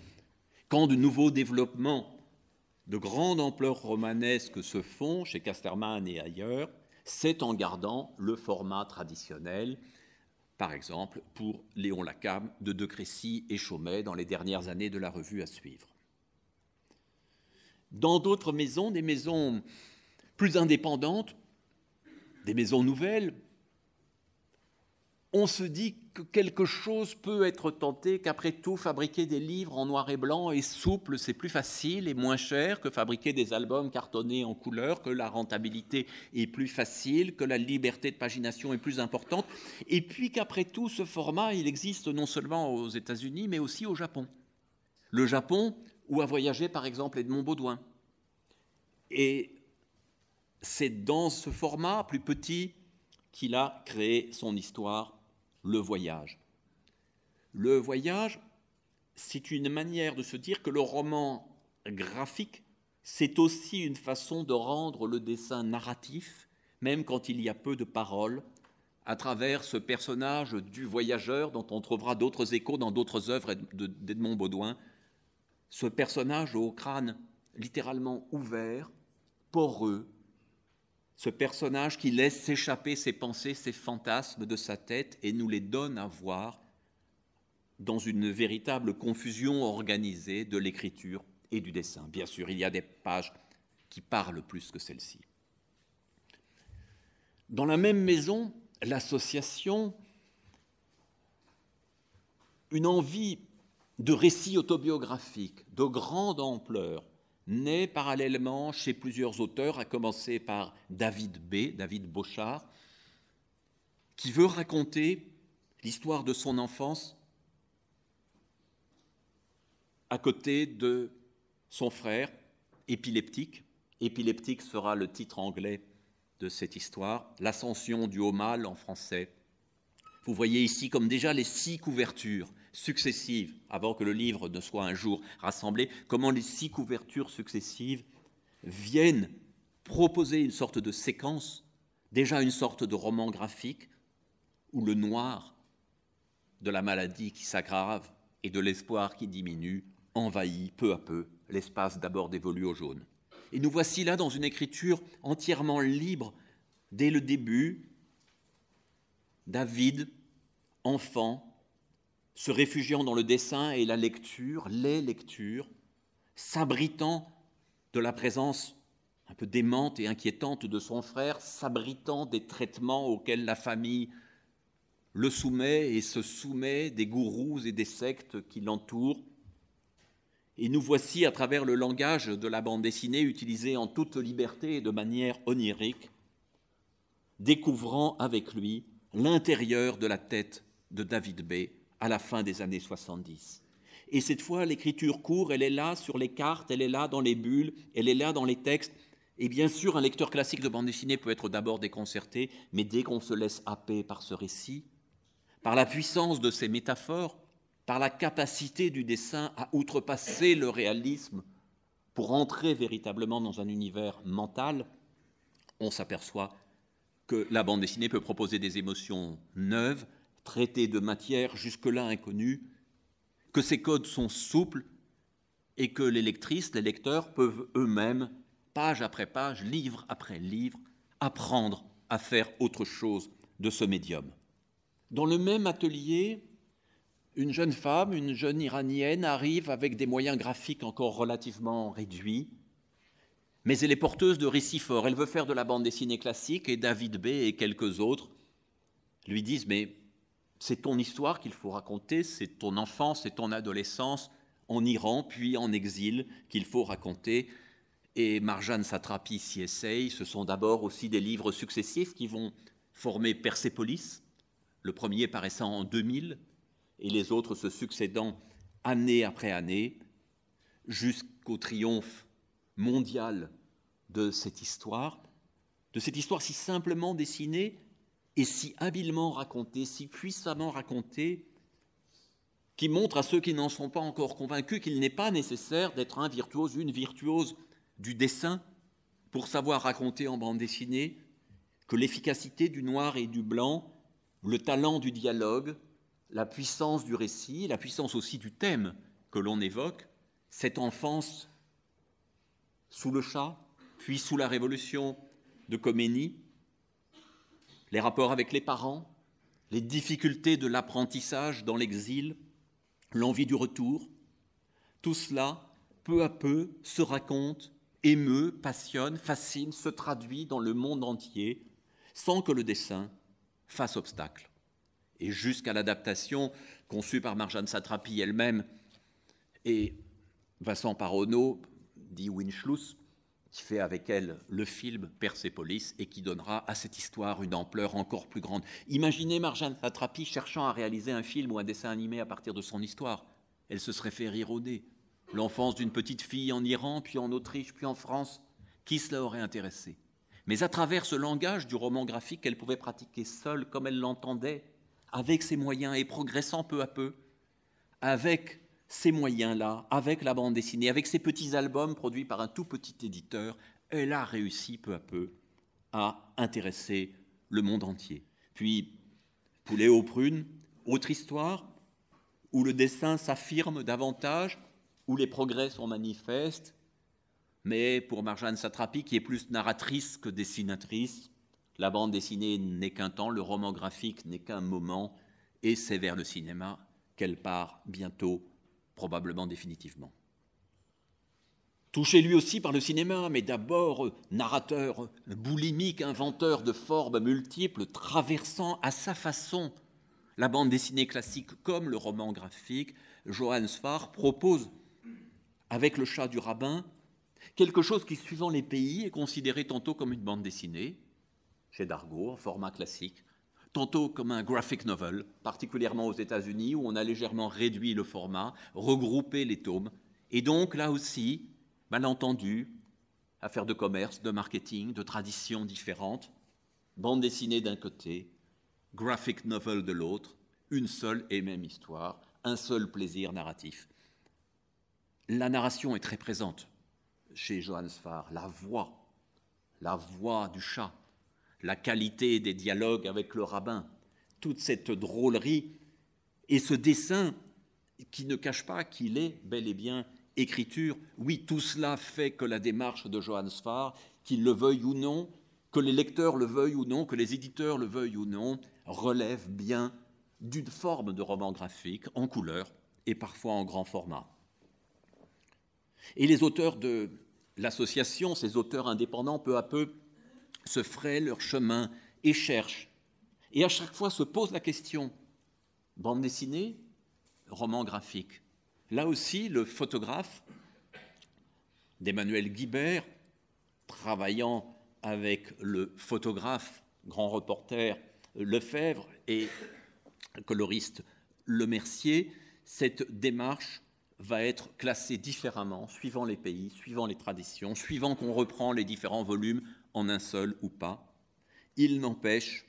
quand de nouveaux développements de grande ampleur romanesque se font chez Casterman et ailleurs, c'est en gardant le format traditionnel, par exemple pour Léon Lacam de De Crécy et Chaumet dans les dernières années de la revue à suivre. Dans d'autres maisons, des maisons plus indépendantes, des maisons nouvelles, on se dit que quelque chose peut être tenté, qu'après tout, fabriquer des livres en noir et blanc et souple, c'est plus facile et moins cher que fabriquer des albums cartonnés en couleur, que la rentabilité est plus facile, que la liberté de pagination est plus importante, et puis qu'après tout, ce format, il existe non seulement aux États-Unis, mais aussi au Japon. Le Japon, où a voyagé par exemple Edmond Baudouin. Et c'est dans ce format plus petit qu'il a créé son histoire, le voyage. Le voyage, c'est une manière de se dire que le roman graphique, c'est aussi une façon de rendre le dessin narratif, même quand il y a peu de paroles, à travers ce personnage du voyageur dont on trouvera d'autres échos dans d'autres œuvres d'Edmond Baudouin, ce personnage au crâne littéralement ouvert, poreux, ce personnage qui laisse s'échapper ses pensées, ses fantasmes de sa tête et nous les donne à voir dans une véritable confusion organisée de l'écriture et du dessin. Bien sûr, il y a des pages qui parlent plus que celle-ci. Dans la même maison, l'association, une envie de récits autobiographiques de grande ampleur, naît parallèlement chez plusieurs auteurs, à commencer par David B., David Bochard, qui veut raconter l'histoire de son enfance à côté de son frère épileptique. Épileptique sera le titre anglais de cette histoire, L'ascension du haut mal en français. Vous voyez ici comme déjà les six couvertures successives, avant que le livre ne soit un jour rassemblé, comment les six couvertures successives viennent proposer une sorte de séquence, déjà une sorte de roman graphique, où le noir de la maladie qui s'aggrave et de l'espoir qui diminue envahit peu à peu l'espace d'abord dévolu au jaune. Et nous voici là dans une écriture entièrement libre dès le début. David, enfant, se réfugiant dans le dessin et la lecture, les lectures, s'abritant de la présence un peu démente et inquiétante de son frère, s'abritant des traitements auxquels la famille le soumet et se soumet des gourous et des sectes qui l'entourent. Et nous voici à travers le langage de la bande dessinée utilisé en toute liberté et de manière onirique, découvrant avec lui l'intérieur de la tête de David B à la fin des années 70. Et cette fois, l'écriture court, elle est là sur les cartes, elle est là dans les bulles, elle est là dans les textes. Et bien sûr, un lecteur classique de bande dessinée peut être d'abord déconcerté, mais dès qu'on se laisse happer par ce récit, par la puissance de ses métaphores, par la capacité du dessin à outrepasser le réalisme pour entrer véritablement dans un univers mental, on s'aperçoit que la bande dessinée peut proposer des émotions neuves, traité de matière jusque-là inconnue, que ces codes sont souples et que les lectrices, les lecteurs peuvent eux-mêmes, page après page, livre après livre, apprendre à faire autre chose de ce médium. Dans le même atelier, une jeune femme, une jeune iranienne, arrive avec des moyens graphiques encore relativement réduits, mais elle est porteuse de récits forts. Elle veut faire de la bande dessinée classique et David B. et quelques autres lui disent Mais c'est ton histoire qu'il faut raconter, c'est ton enfance, c'est ton adolescence en Iran, puis en exil qu'il faut raconter. Et Marjane Satrapi s'y essaye. Ce sont d'abord aussi des livres successifs qui vont former Persépolis, le premier paraissant en 2000 et les autres se succédant année après année, jusqu'au triomphe mondial de cette histoire, de cette histoire si simplement dessinée et si habilement raconté, si puissamment raconté, qui montre à ceux qui n'en sont pas encore convaincus qu'il n'est pas nécessaire d'être un virtuose, une virtuose du dessin pour savoir raconter en bande dessinée que l'efficacité du noir et du blanc, le talent du dialogue, la puissance du récit, la puissance aussi du thème que l'on évoque, cette enfance sous le chat, puis sous la révolution de Coménie les rapports avec les parents, les difficultés de l'apprentissage dans l'exil, l'envie du retour. Tout cela, peu à peu, se raconte, émeut, passionne, fascine, se traduit dans le monde entier, sans que le dessin fasse obstacle. Et jusqu'à l'adaptation conçue par Marjane Satrapi elle-même et Vincent Parono, dit Winschluss, qui fait avec elle le film Persepolis et qui donnera à cette histoire une ampleur encore plus grande. Imaginez Marjane Satrapi cherchant à réaliser un film ou un dessin animé à partir de son histoire. Elle se serait fait rire au nez. L'enfance d'une petite fille en Iran, puis en Autriche, puis en France. Qui cela aurait intéressé Mais à travers ce langage du roman graphique qu'elle pouvait pratiquer seule comme elle l'entendait, avec ses moyens et progressant peu à peu, avec ces moyens-là, avec la bande dessinée, avec ces petits albums produits par un tout petit éditeur, elle a réussi peu à peu à intéresser le monde entier. Puis, Poulet aux prunes, autre histoire, où le dessin s'affirme davantage, où les progrès sont manifestes, mais pour Marjane Satrapi, qui est plus narratrice que dessinatrice, la bande dessinée n'est qu'un temps, le roman graphique n'est qu'un moment, et c'est vers le cinéma qu'elle part bientôt probablement définitivement. Touché lui aussi par le cinéma, mais d'abord euh, narrateur, euh, boulimique, inventeur de formes multiples, traversant à sa façon la bande dessinée classique comme le roman graphique, Johann Sfar propose, avec le chat du rabbin, quelque chose qui, suivant les pays, est considéré tantôt comme une bande dessinée, chez Dargaud, en format classique, tantôt comme un graphic novel, particulièrement aux États-Unis, où on a légèrement réduit le format, regroupé les tomes, et donc là aussi, malentendu, affaire de commerce, de marketing, de traditions différentes, bande dessinée d'un côté, graphic novel de l'autre, une seule et même histoire, un seul plaisir narratif. La narration est très présente chez Johannes Farr, la voix, la voix du chat, la qualité des dialogues avec le rabbin, toute cette drôlerie et ce dessin qui ne cache pas qu'il est bel et bien écriture. Oui, tout cela fait que la démarche de Johannes Sfar, qu'il le veuille ou non, que les lecteurs le veuillent ou non, que les éditeurs le veuillent ou non, relève bien d'une forme de roman graphique en couleur et parfois en grand format. Et les auteurs de l'association, ces auteurs indépendants, peu à peu, se fraient leur chemin et cherchent. Et à chaque fois se pose la question, bande dessinée, roman graphique. Là aussi, le photographe d'Emmanuel Guibert, travaillant avec le photographe, grand reporter Lefebvre et le coloriste Lemercier, cette démarche va être classée différemment, suivant les pays, suivant les traditions, suivant qu'on reprend les différents volumes en un seul ou pas, il n'empêche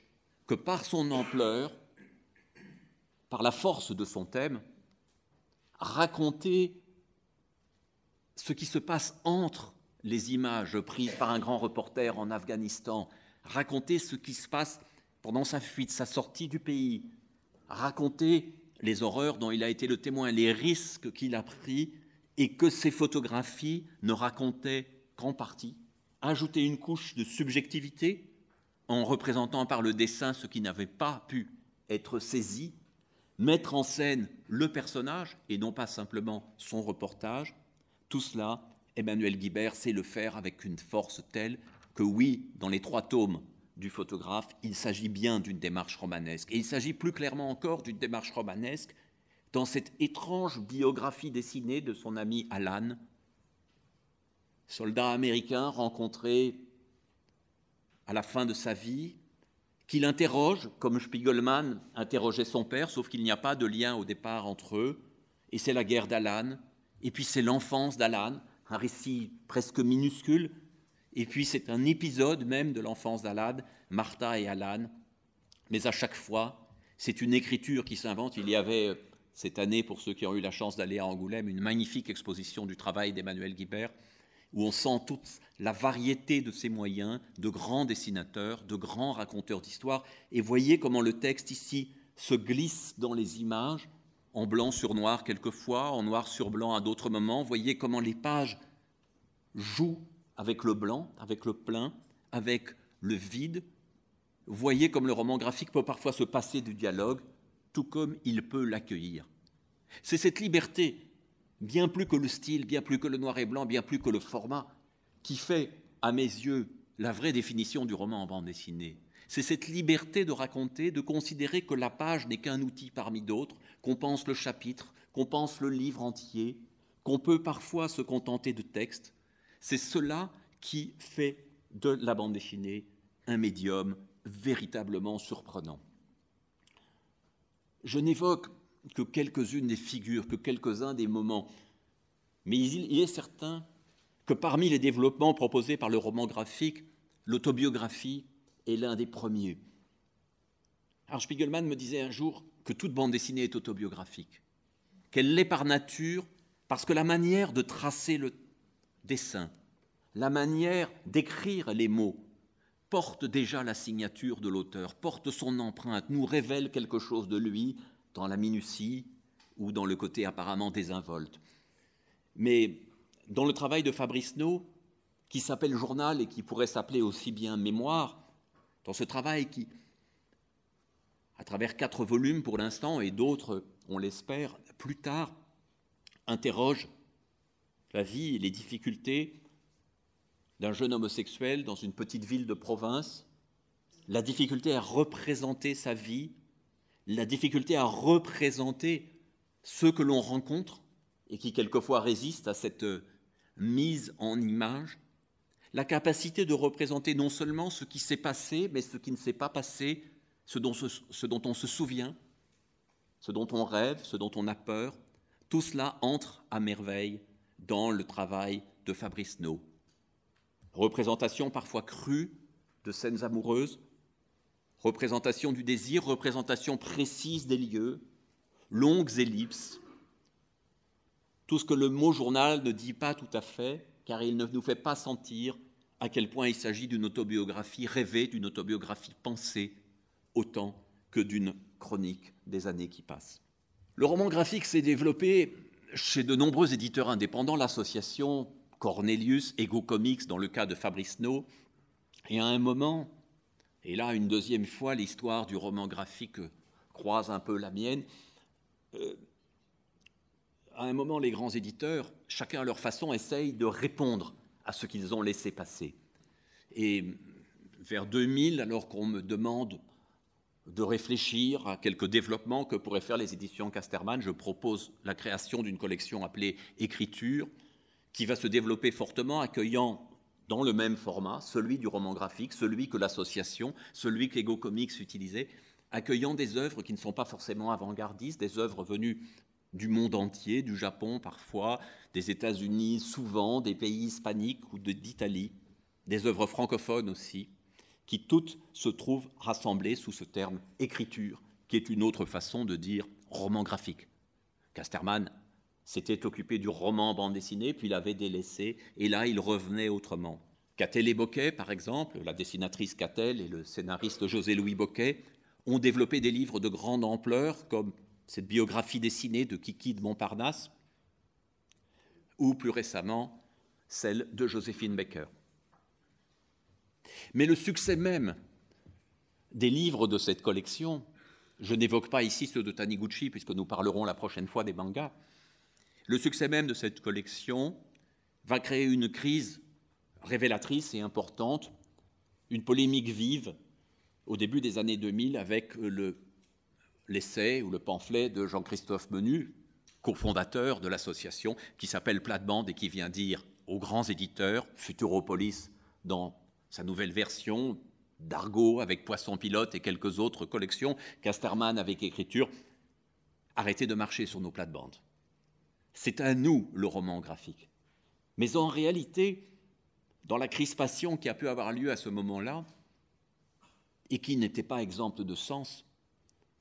que par son ampleur, par la force de son thème, raconter ce qui se passe entre les images prises par un grand reporter en Afghanistan, raconter ce qui se passe pendant sa fuite, sa sortie du pays, raconter les horreurs dont il a été le témoin, les risques qu'il a pris et que ses photographies ne racontaient qu'en partie, ajouter une couche de subjectivité en représentant par le dessin ce qui n'avait pas pu être saisi, mettre en scène le personnage et non pas simplement son reportage, tout cela, Emmanuel Guibert sait le faire avec une force telle que oui, dans les trois tomes du photographe, il s'agit bien d'une démarche romanesque. Et il s'agit plus clairement encore d'une démarche romanesque dans cette étrange biographie dessinée de son ami Alan, soldat américain rencontré à la fin de sa vie, qu'il interroge, comme Spiegelman interrogeait son père, sauf qu'il n'y a pas de lien au départ entre eux, et c'est la guerre d'Alan, et puis c'est l'enfance d'Alan, un récit presque minuscule, et puis c'est un épisode même de l'enfance d'Alan, Martha et Alan, mais à chaque fois, c'est une écriture qui s'invente. Il y avait euh, cette année, pour ceux qui ont eu la chance d'aller à Angoulême, une magnifique exposition du travail d'Emmanuel Guibert, où on sent toute la variété de ses moyens, de grands dessinateurs, de grands raconteurs d'histoire. Et voyez comment le texte ici se glisse dans les images, en blanc sur noir quelquefois, en noir sur blanc à d'autres moments. Voyez comment les pages jouent avec le blanc, avec le plein, avec le vide. Voyez comme le roman graphique peut parfois se passer du dialogue, tout comme il peut l'accueillir. C'est cette liberté bien plus que le style, bien plus que le noir et blanc, bien plus que le format, qui fait, à mes yeux, la vraie définition du roman en bande dessinée. C'est cette liberté de raconter, de considérer que la page n'est qu'un outil parmi d'autres, qu'on pense le chapitre, qu'on pense le livre entier, qu'on peut parfois se contenter de texte. C'est cela qui fait de la bande dessinée un médium véritablement surprenant. Je n'évoque que quelques-unes des figures, que quelques-uns des moments. Mais il est certain que parmi les développements proposés par le roman graphique, l'autobiographie est l'un des premiers. Art Spiegelman me disait un jour que toute bande dessinée est autobiographique, qu'elle l'est par nature parce que la manière de tracer le dessin, la manière d'écrire les mots, porte déjà la signature de l'auteur, porte son empreinte, nous révèle quelque chose de lui, dans la minutie ou dans le côté apparemment désinvolte. Mais dans le travail de Fabrice No, qui s'appelle Journal et qui pourrait s'appeler aussi bien Mémoire, dans ce travail qui, à travers quatre volumes pour l'instant et d'autres, on l'espère, plus tard, interroge la vie et les difficultés d'un jeune homosexuel dans une petite ville de province, la difficulté à représenter sa vie la difficulté à représenter ce que l'on rencontre et qui quelquefois résiste à cette euh, mise en image, la capacité de représenter non seulement ce qui s'est passé, mais ce qui ne s'est pas passé, ce dont, ce dont on se souvient, ce dont on rêve, ce dont on a peur, tout cela entre à merveille dans le travail de Fabrice No. Représentation parfois crue de scènes amoureuses, représentation du désir, représentation précise des lieux, longues ellipses, tout ce que le mot journal ne dit pas tout à fait, car il ne nous fait pas sentir à quel point il s'agit d'une autobiographie rêvée, d'une autobiographie pensée, autant que d'une chronique des années qui passent. Le roman graphique s'est développé chez de nombreux éditeurs indépendants, l'association Cornelius, Ego Comics dans le cas de Fabrice No, et à un moment, et là, une deuxième fois, l'histoire du roman graphique croise un peu la mienne. Euh, à un moment, les grands éditeurs, chacun à leur façon, essayent de répondre à ce qu'ils ont laissé passer. Et vers 2000, alors qu'on me demande de réfléchir à quelques développements que pourraient faire les éditions Casterman, je propose la création d'une collection appelée Écriture, qui va se développer fortement, accueillant dans le même format, celui du roman graphique, celui que l'association, celui que l'Ego Comics utilisait, accueillant des œuvres qui ne sont pas forcément avant-gardistes, des œuvres venues du monde entier, du Japon parfois, des États-Unis souvent, des pays hispaniques ou d'Italie, des œuvres francophones aussi, qui toutes se trouvent rassemblées sous ce terme écriture, qui est une autre façon de dire roman graphique. Casterman s'était occupé du roman bande dessinée, puis l'avait délaissé, et là il revenait autrement. Catel et Boquet, par exemple, la dessinatrice Catel et le scénariste José-Louis Boquet, ont développé des livres de grande ampleur, comme cette biographie dessinée de Kiki de Montparnasse, ou plus récemment celle de Joséphine Becker. Mais le succès même des livres de cette collection, je n'évoque pas ici ceux de Taniguchi, puisque nous parlerons la prochaine fois des mangas, le succès même de cette collection va créer une crise révélatrice et importante, une polémique vive au début des années 2000 avec l'essai ou le pamphlet de Jean-Christophe Menu, cofondateur de l'association, qui s'appelle Plate-Bande et qui vient dire aux grands éditeurs, Futuropolis dans sa nouvelle version, d'Argot avec Poisson Pilote et quelques autres collections, Casterman avec écriture, arrêtez de marcher sur nos plates-bandes. C'est à nous le roman graphique. Mais en réalité, dans la crispation qui a pu avoir lieu à ce moment-là, et qui n'était pas exempte de sens,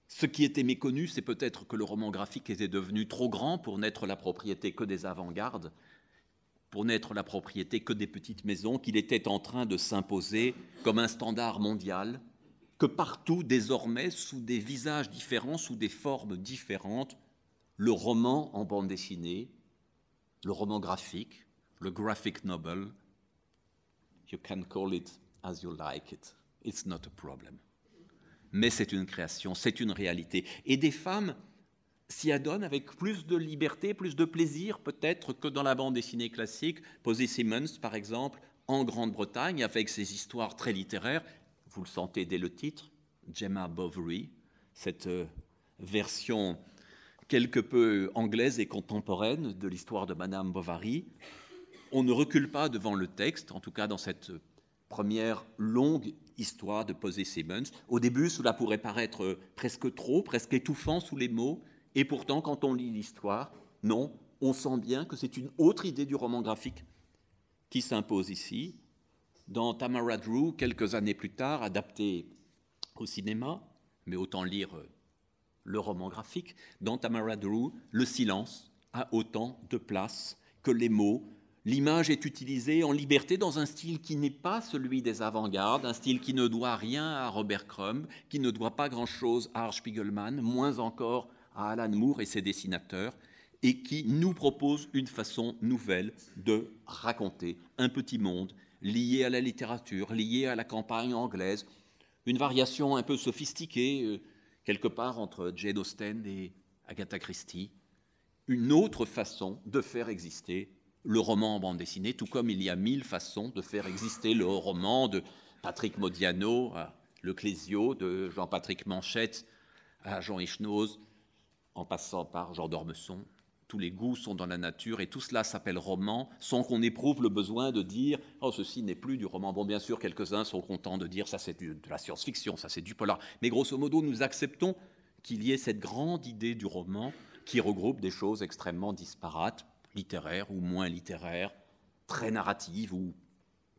ce qui était méconnu, c'est peut-être que le roman graphique était devenu trop grand pour n'être la propriété que des avant-gardes, pour n'être la propriété que des petites maisons, qu'il était en train de s'imposer comme un standard mondial, que partout, désormais, sous des visages différents, sous des formes différentes, le roman en bande dessinée, le roman graphique, le graphic novel. You can call it as you like it. It's not a problem. Mais c'est une création, c'est une réalité. Et des femmes s'y adonnent avec plus de liberté, plus de plaisir peut-être que dans la bande dessinée classique. Posey Simmons, par exemple, en Grande-Bretagne, avec ses histoires très littéraires, vous le sentez dès le titre, Gemma Bovary, cette euh, version quelque peu anglaise et contemporaine de l'histoire de Madame Bovary. On ne recule pas devant le texte, en tout cas dans cette première longue histoire de posé Simmons. Au début, cela pourrait paraître presque trop, presque étouffant sous les mots, et pourtant, quand on lit l'histoire, non, on sent bien que c'est une autre idée du roman graphique qui s'impose ici. Dans Tamara Drew, quelques années plus tard, adapté au cinéma, mais autant lire le roman graphique. Dans Tamara Drew, le silence a autant de place que les mots. L'image est utilisée en liberté dans un style qui n'est pas celui des avant-gardes, un style qui ne doit rien à Robert Crumb, qui ne doit pas grand-chose à Art Spiegelman, moins encore à Alan Moore et ses dessinateurs, et qui nous propose une façon nouvelle de raconter un petit monde lié à la littérature, lié à la campagne anglaise, une variation un peu sophistiquée euh, quelque part entre Jane Austen et Agatha Christie, une autre façon de faire exister le roman en bande dessinée, tout comme il y a mille façons de faire exister le roman de Patrick Modiano, à Le Clésio, de Jean-Patrick Manchette à Jean Echnoz, en passant par Jean d'Ormesson, tous les goûts sont dans la nature, et tout cela s'appelle roman, sans qu'on éprouve le besoin de dire Oh, ceci n'est plus du roman. Bon, bien sûr, quelques-uns sont contents de dire Ça, c'est de la science-fiction, ça, c'est du polar. Mais grosso modo, nous acceptons qu'il y ait cette grande idée du roman qui regroupe des choses extrêmement disparates, littéraires ou moins littéraires, très narratives ou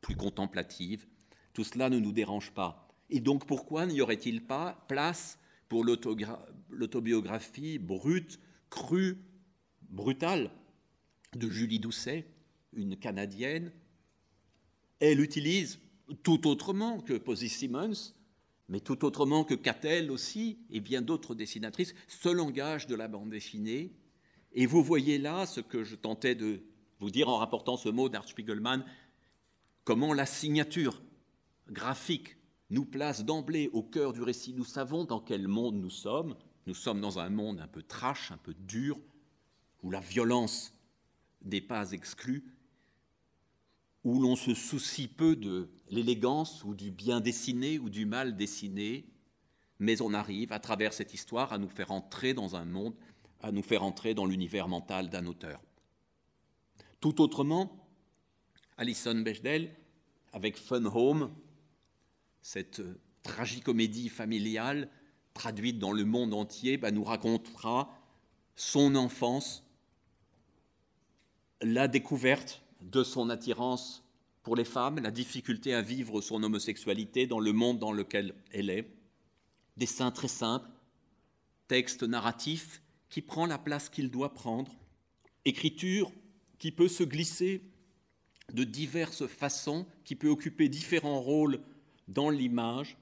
plus contemplatives. Tout cela ne nous dérange pas. Et donc, pourquoi n'y aurait-il pas place pour l'autobiographie brute, crue, brutale de Julie Doucet, une Canadienne. Elle utilise tout autrement que Posy Simmons, mais tout autrement que Cattel aussi, et bien d'autres dessinatrices, ce langage de la bande dessinée. Et vous voyez là ce que je tentais de vous dire en rapportant ce mot d'Art Spiegelman, comment la signature graphique nous place d'emblée au cœur du récit. Nous savons dans quel monde nous sommes. Nous sommes dans un monde un peu trash, un peu dur, où la violence n'est pas exclue, où l'on se soucie peu de l'élégance ou du bien dessiné ou du mal dessiné, mais on arrive à travers cette histoire à nous faire entrer dans un monde, à nous faire entrer dans l'univers mental d'un auteur. Tout autrement, Alison Bechdel, avec Fun Home, cette euh, tragicomédie familiale traduite dans le monde entier, bah, nous racontera son enfance la découverte de son attirance pour les femmes, la difficulté à vivre son homosexualité dans le monde dans lequel elle est. Dessin très simple, texte narratif qui prend la place qu'il doit prendre, écriture qui peut se glisser de diverses façons, qui peut occuper différents rôles dans l'image,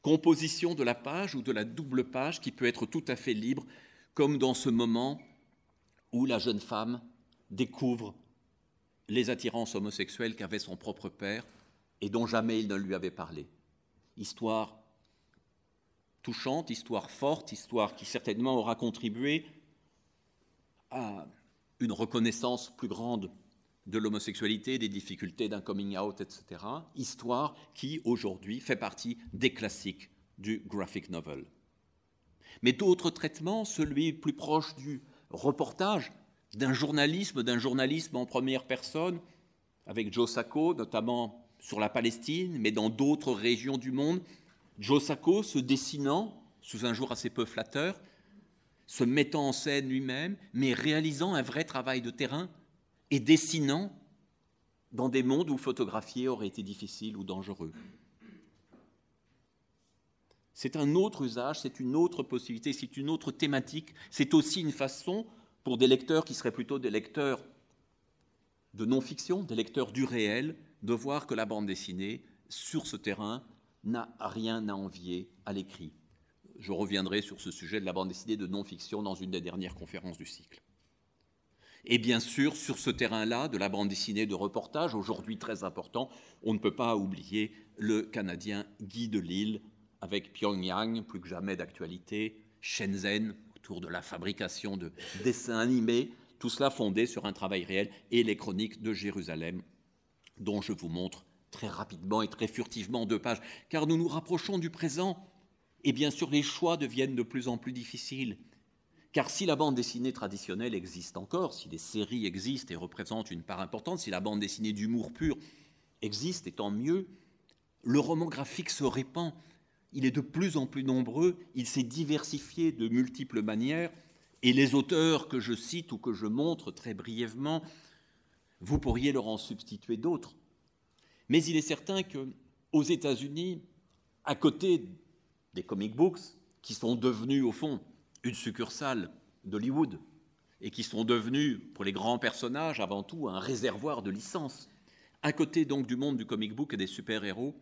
composition de la page ou de la double page qui peut être tout à fait libre, comme dans ce moment où la jeune femme découvre les attirances homosexuelles qu'avait son propre père et dont jamais il ne lui avait parlé. Histoire touchante, histoire forte, histoire qui certainement aura contribué à une reconnaissance plus grande de l'homosexualité, des difficultés d'un coming out, etc. Histoire qui, aujourd'hui, fait partie des classiques du graphic novel. Mais d'autres traitements, celui plus proche du reportage, d'un journalisme, d'un journalisme en première personne, avec Joe Sacco, notamment sur la Palestine, mais dans d'autres régions du monde. Joe Sacco se dessinant sous un jour assez peu flatteur, se mettant en scène lui-même, mais réalisant un vrai travail de terrain et dessinant dans des mondes où photographier aurait été difficile ou dangereux. C'est un autre usage, c'est une autre possibilité, c'est une autre thématique, c'est aussi une façon pour des lecteurs qui seraient plutôt des lecteurs de non-fiction, des lecteurs du réel, de voir que la bande dessinée, sur ce terrain, n'a rien à envier à l'écrit. Je reviendrai sur ce sujet de la bande dessinée de non-fiction dans une des dernières conférences du cycle. Et bien sûr, sur ce terrain-là, de la bande dessinée de reportage, aujourd'hui très important, on ne peut pas oublier le Canadien Guy Lille avec Pyongyang, plus que jamais d'actualité, Shenzhen, de la fabrication de dessins animés, tout cela fondé sur un travail réel et les chroniques de Jérusalem, dont je vous montre très rapidement et très furtivement deux pages, car nous nous rapprochons du présent, et bien sûr les choix deviennent de plus en plus difficiles. Car si la bande dessinée traditionnelle existe encore, si les séries existent et représentent une part importante, si la bande dessinée d'humour pur existe, et tant mieux, le roman graphique se répand, il est de plus en plus nombreux, il s'est diversifié de multiples manières, et les auteurs que je cite ou que je montre très brièvement, vous pourriez leur en substituer d'autres. Mais il est certain que aux États-Unis, à côté des comic books qui sont devenus au fond une succursale d'Hollywood et qui sont devenus pour les grands personnages avant tout un réservoir de licences, à côté donc du monde du comic book et des super-héros,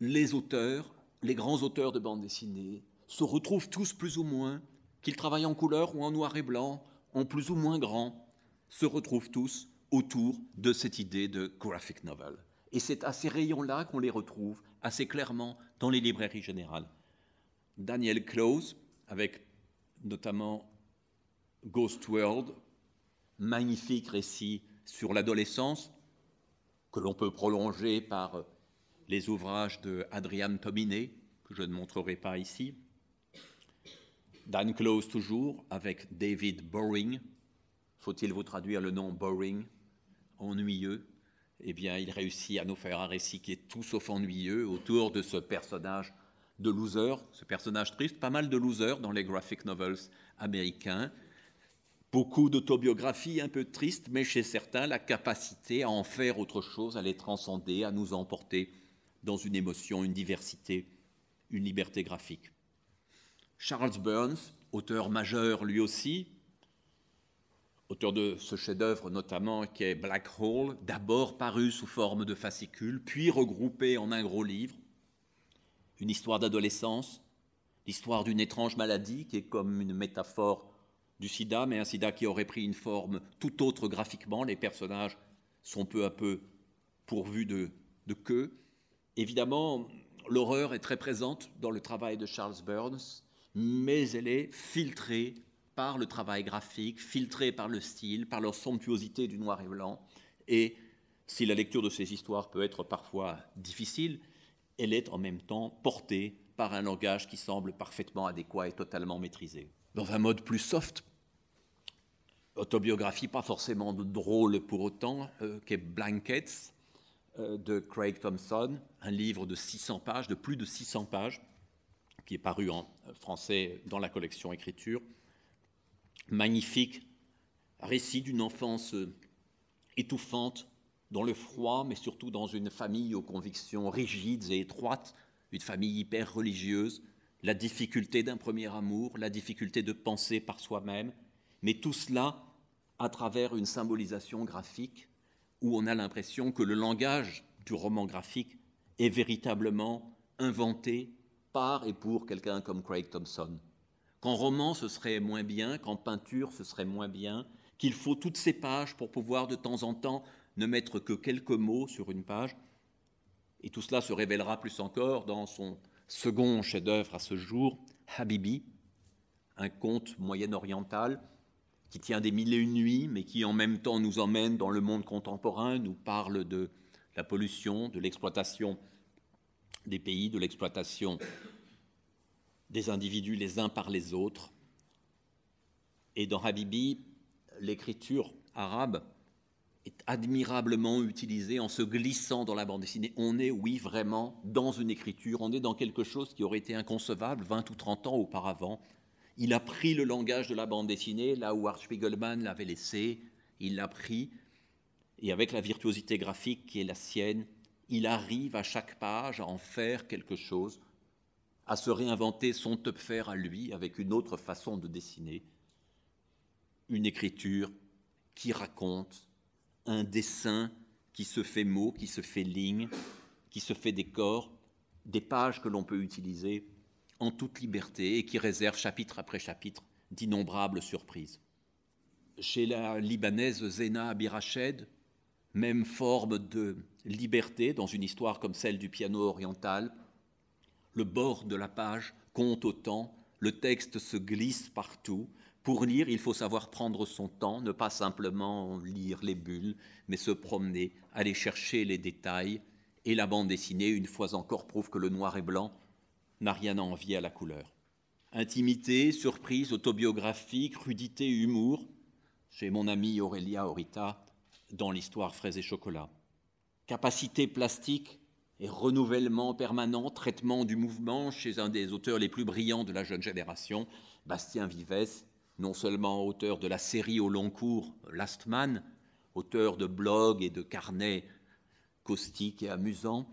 les auteurs les grands auteurs de bande dessinée se retrouvent tous plus ou moins, qu'ils travaillent en couleur ou en noir et blanc, en plus ou moins grand, se retrouvent tous autour de cette idée de graphic novel. Et c'est à ces rayons-là qu'on les retrouve assez clairement dans les librairies générales. Daniel Close, avec notamment Ghost World, magnifique récit sur l'adolescence, que l'on peut prolonger par les ouvrages de Adrian Tominé, que je ne montrerai pas ici, Dan Close toujours, avec David Boring. Faut-il vous traduire le nom Boring Ennuyeux. Eh bien, il réussit à nous faire un récit qui est tout sauf ennuyeux autour de ce personnage de loser, ce personnage triste, pas mal de losers dans les graphic novels américains. Beaucoup d'autobiographies un peu tristes, mais chez certains, la capacité à en faire autre chose, à les transcender, à nous emporter dans une émotion, une diversité, une liberté graphique. Charles Burns, auteur majeur lui aussi, auteur de ce chef-d'œuvre notamment qui est Black Hole, d'abord paru sous forme de fascicule, puis regroupé en un gros livre, une histoire d'adolescence, l'histoire d'une étrange maladie qui est comme une métaphore du sida, mais un sida qui aurait pris une forme tout autre graphiquement. Les personnages sont peu à peu pourvus de, de queue. Évidemment, l'horreur est très présente dans le travail de Charles Burns, mais elle est filtrée par le travail graphique, filtrée par le style, par leur somptuosité du noir et blanc. Et si la lecture de ces histoires peut être parfois difficile, elle est en même temps portée par un langage qui semble parfaitement adéquat et totalement maîtrisé. Dans un mode plus soft, autobiographie pas forcément drôle pour autant, euh, qu'est Blankets, euh, de Craig Thompson, un livre de 600 pages, de plus de 600 pages, qui est paru en français dans la collection Écriture. Magnifique récit d'une enfance euh, étouffante, dans le froid, mais surtout dans une famille aux convictions rigides et étroites, une famille hyper religieuse, la difficulté d'un premier amour, la difficulté de penser par soi-même, mais tout cela à travers une symbolisation graphique où on a l'impression que le langage du roman graphique est véritablement inventé par et pour quelqu'un comme Craig Thompson. Qu'en roman ce serait moins bien, qu'en peinture ce serait moins bien, qu'il faut toutes ces pages pour pouvoir de temps en temps ne mettre que quelques mots sur une page. Et tout cela se révélera plus encore dans son second chef-d'œuvre à ce jour, Habibi, un conte moyen-oriental qui tient des mille et une nuits, mais qui en même temps nous emmène dans le monde contemporain, nous parle de la pollution, de l'exploitation des pays, de l'exploitation des individus les uns par les autres. Et dans Habibi, l'écriture arabe est admirablement utilisée en se glissant dans la bande dessinée. On est, oui, vraiment dans une écriture, on est dans quelque chose qui aurait été inconcevable 20 ou 30 ans auparavant, il a pris le langage de la bande dessinée, là où Art Spiegelman l'avait laissé, il l'a pris, et avec la virtuosité graphique qui est la sienne, il arrive à chaque page à en faire quelque chose, à se réinventer son faire à lui avec une autre façon de dessiner, une écriture qui raconte, un dessin qui se fait mot, qui se fait ligne, qui se fait décor, des pages que l'on peut utiliser en toute liberté et qui réserve chapitre après chapitre d'innombrables surprises. Chez la Libanaise Zena Abirached, même forme de liberté dans une histoire comme celle du piano oriental. Le bord de la page compte autant, le texte se glisse partout. Pour lire, il faut savoir prendre son temps, ne pas simplement lire les bulles, mais se promener, aller chercher les détails. Et la bande dessinée, une fois encore, prouve que le noir et blanc n'a rien à envier à la couleur. Intimité, surprise, autobiographie, crudité, humour, chez mon ami Aurélia Horita dans l'histoire Fraise et Chocolat. Capacité plastique et renouvellement permanent, traitement du mouvement chez un des auteurs les plus brillants de la jeune génération, Bastien Vives non seulement auteur de la série au long cours Last Man, auteur de blogs et de carnets caustiques et amusants,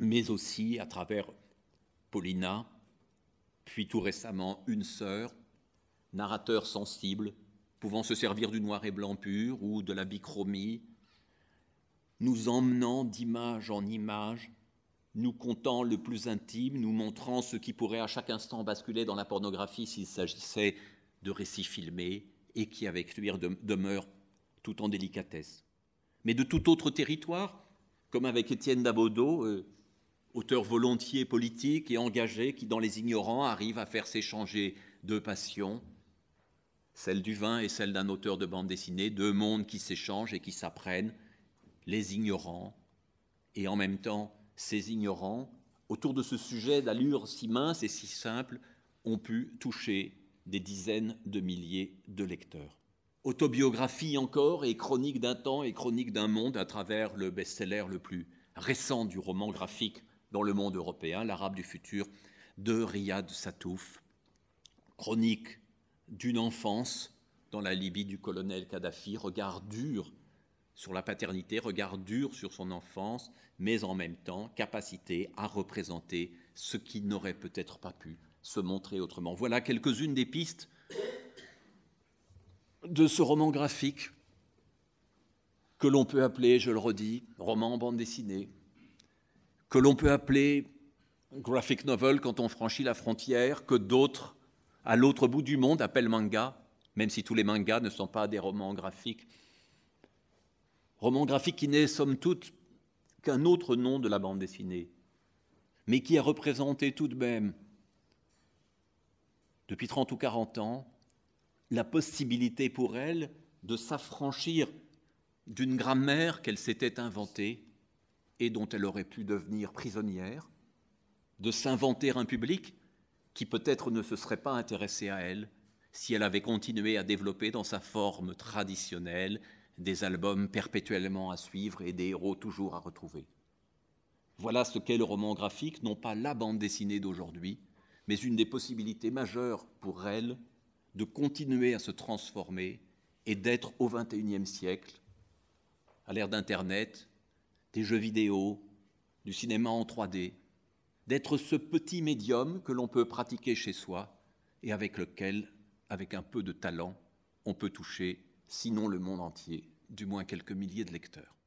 mais aussi à travers Paulina, puis tout récemment une sœur, narrateur sensible, pouvant se servir du noir et blanc pur ou de la bichromie, nous emmenant d'image en image, nous comptant le plus intime, nous montrant ce qui pourrait à chaque instant basculer dans la pornographie s'il s'agissait de récits filmés et qui avec lui demeure tout en délicatesse. Mais de tout autre territoire, comme avec Étienne Dabodeau, auteur volontiers politique et engagé qui, dans les ignorants, arrive à faire s'échanger deux passions, celle du vin et celle d'un auteur de bande dessinée, deux mondes qui s'échangent et qui s'apprennent, les ignorants, et en même temps, ces ignorants, autour de ce sujet d'allure si mince et si simple, ont pu toucher des dizaines de milliers de lecteurs. Autobiographie encore et chronique d'un temps et chronique d'un monde à travers le best-seller le plus récent du roman graphique dans le monde européen, l'arabe du futur de Riyad Satouf, chronique d'une enfance dans la Libye du colonel Kadhafi, regard dur sur la paternité, regard dur sur son enfance, mais en même temps capacité à représenter ce qui n'aurait peut-être pas pu se montrer autrement. Voilà quelques-unes des pistes de ce roman graphique que l'on peut appeler, je le redis, roman en bande dessinée, que l'on peut appeler graphic novel quand on franchit la frontière, que d'autres, à l'autre bout du monde, appellent manga, même si tous les mangas ne sont pas des romans graphiques. Roman graphique qui n'est, somme toute, qu'un autre nom de la bande dessinée, mais qui a représenté tout de même, depuis 30 ou 40 ans, la possibilité pour elle de s'affranchir d'une grammaire qu'elle s'était inventée dont elle aurait pu devenir prisonnière, de s'inventer un public qui peut-être ne se serait pas intéressé à elle si elle avait continué à développer dans sa forme traditionnelle des albums perpétuellement à suivre et des héros toujours à retrouver. Voilà ce qu'est le roman graphique, non pas la bande dessinée d'aujourd'hui, mais une des possibilités majeures pour elle de continuer à se transformer et d'être au XXIe siècle, à l'ère d'Internet, des jeux vidéo, du cinéma en 3D, d'être ce petit médium que l'on peut pratiquer chez soi et avec lequel, avec un peu de talent, on peut toucher, sinon le monde entier, du moins quelques milliers de lecteurs.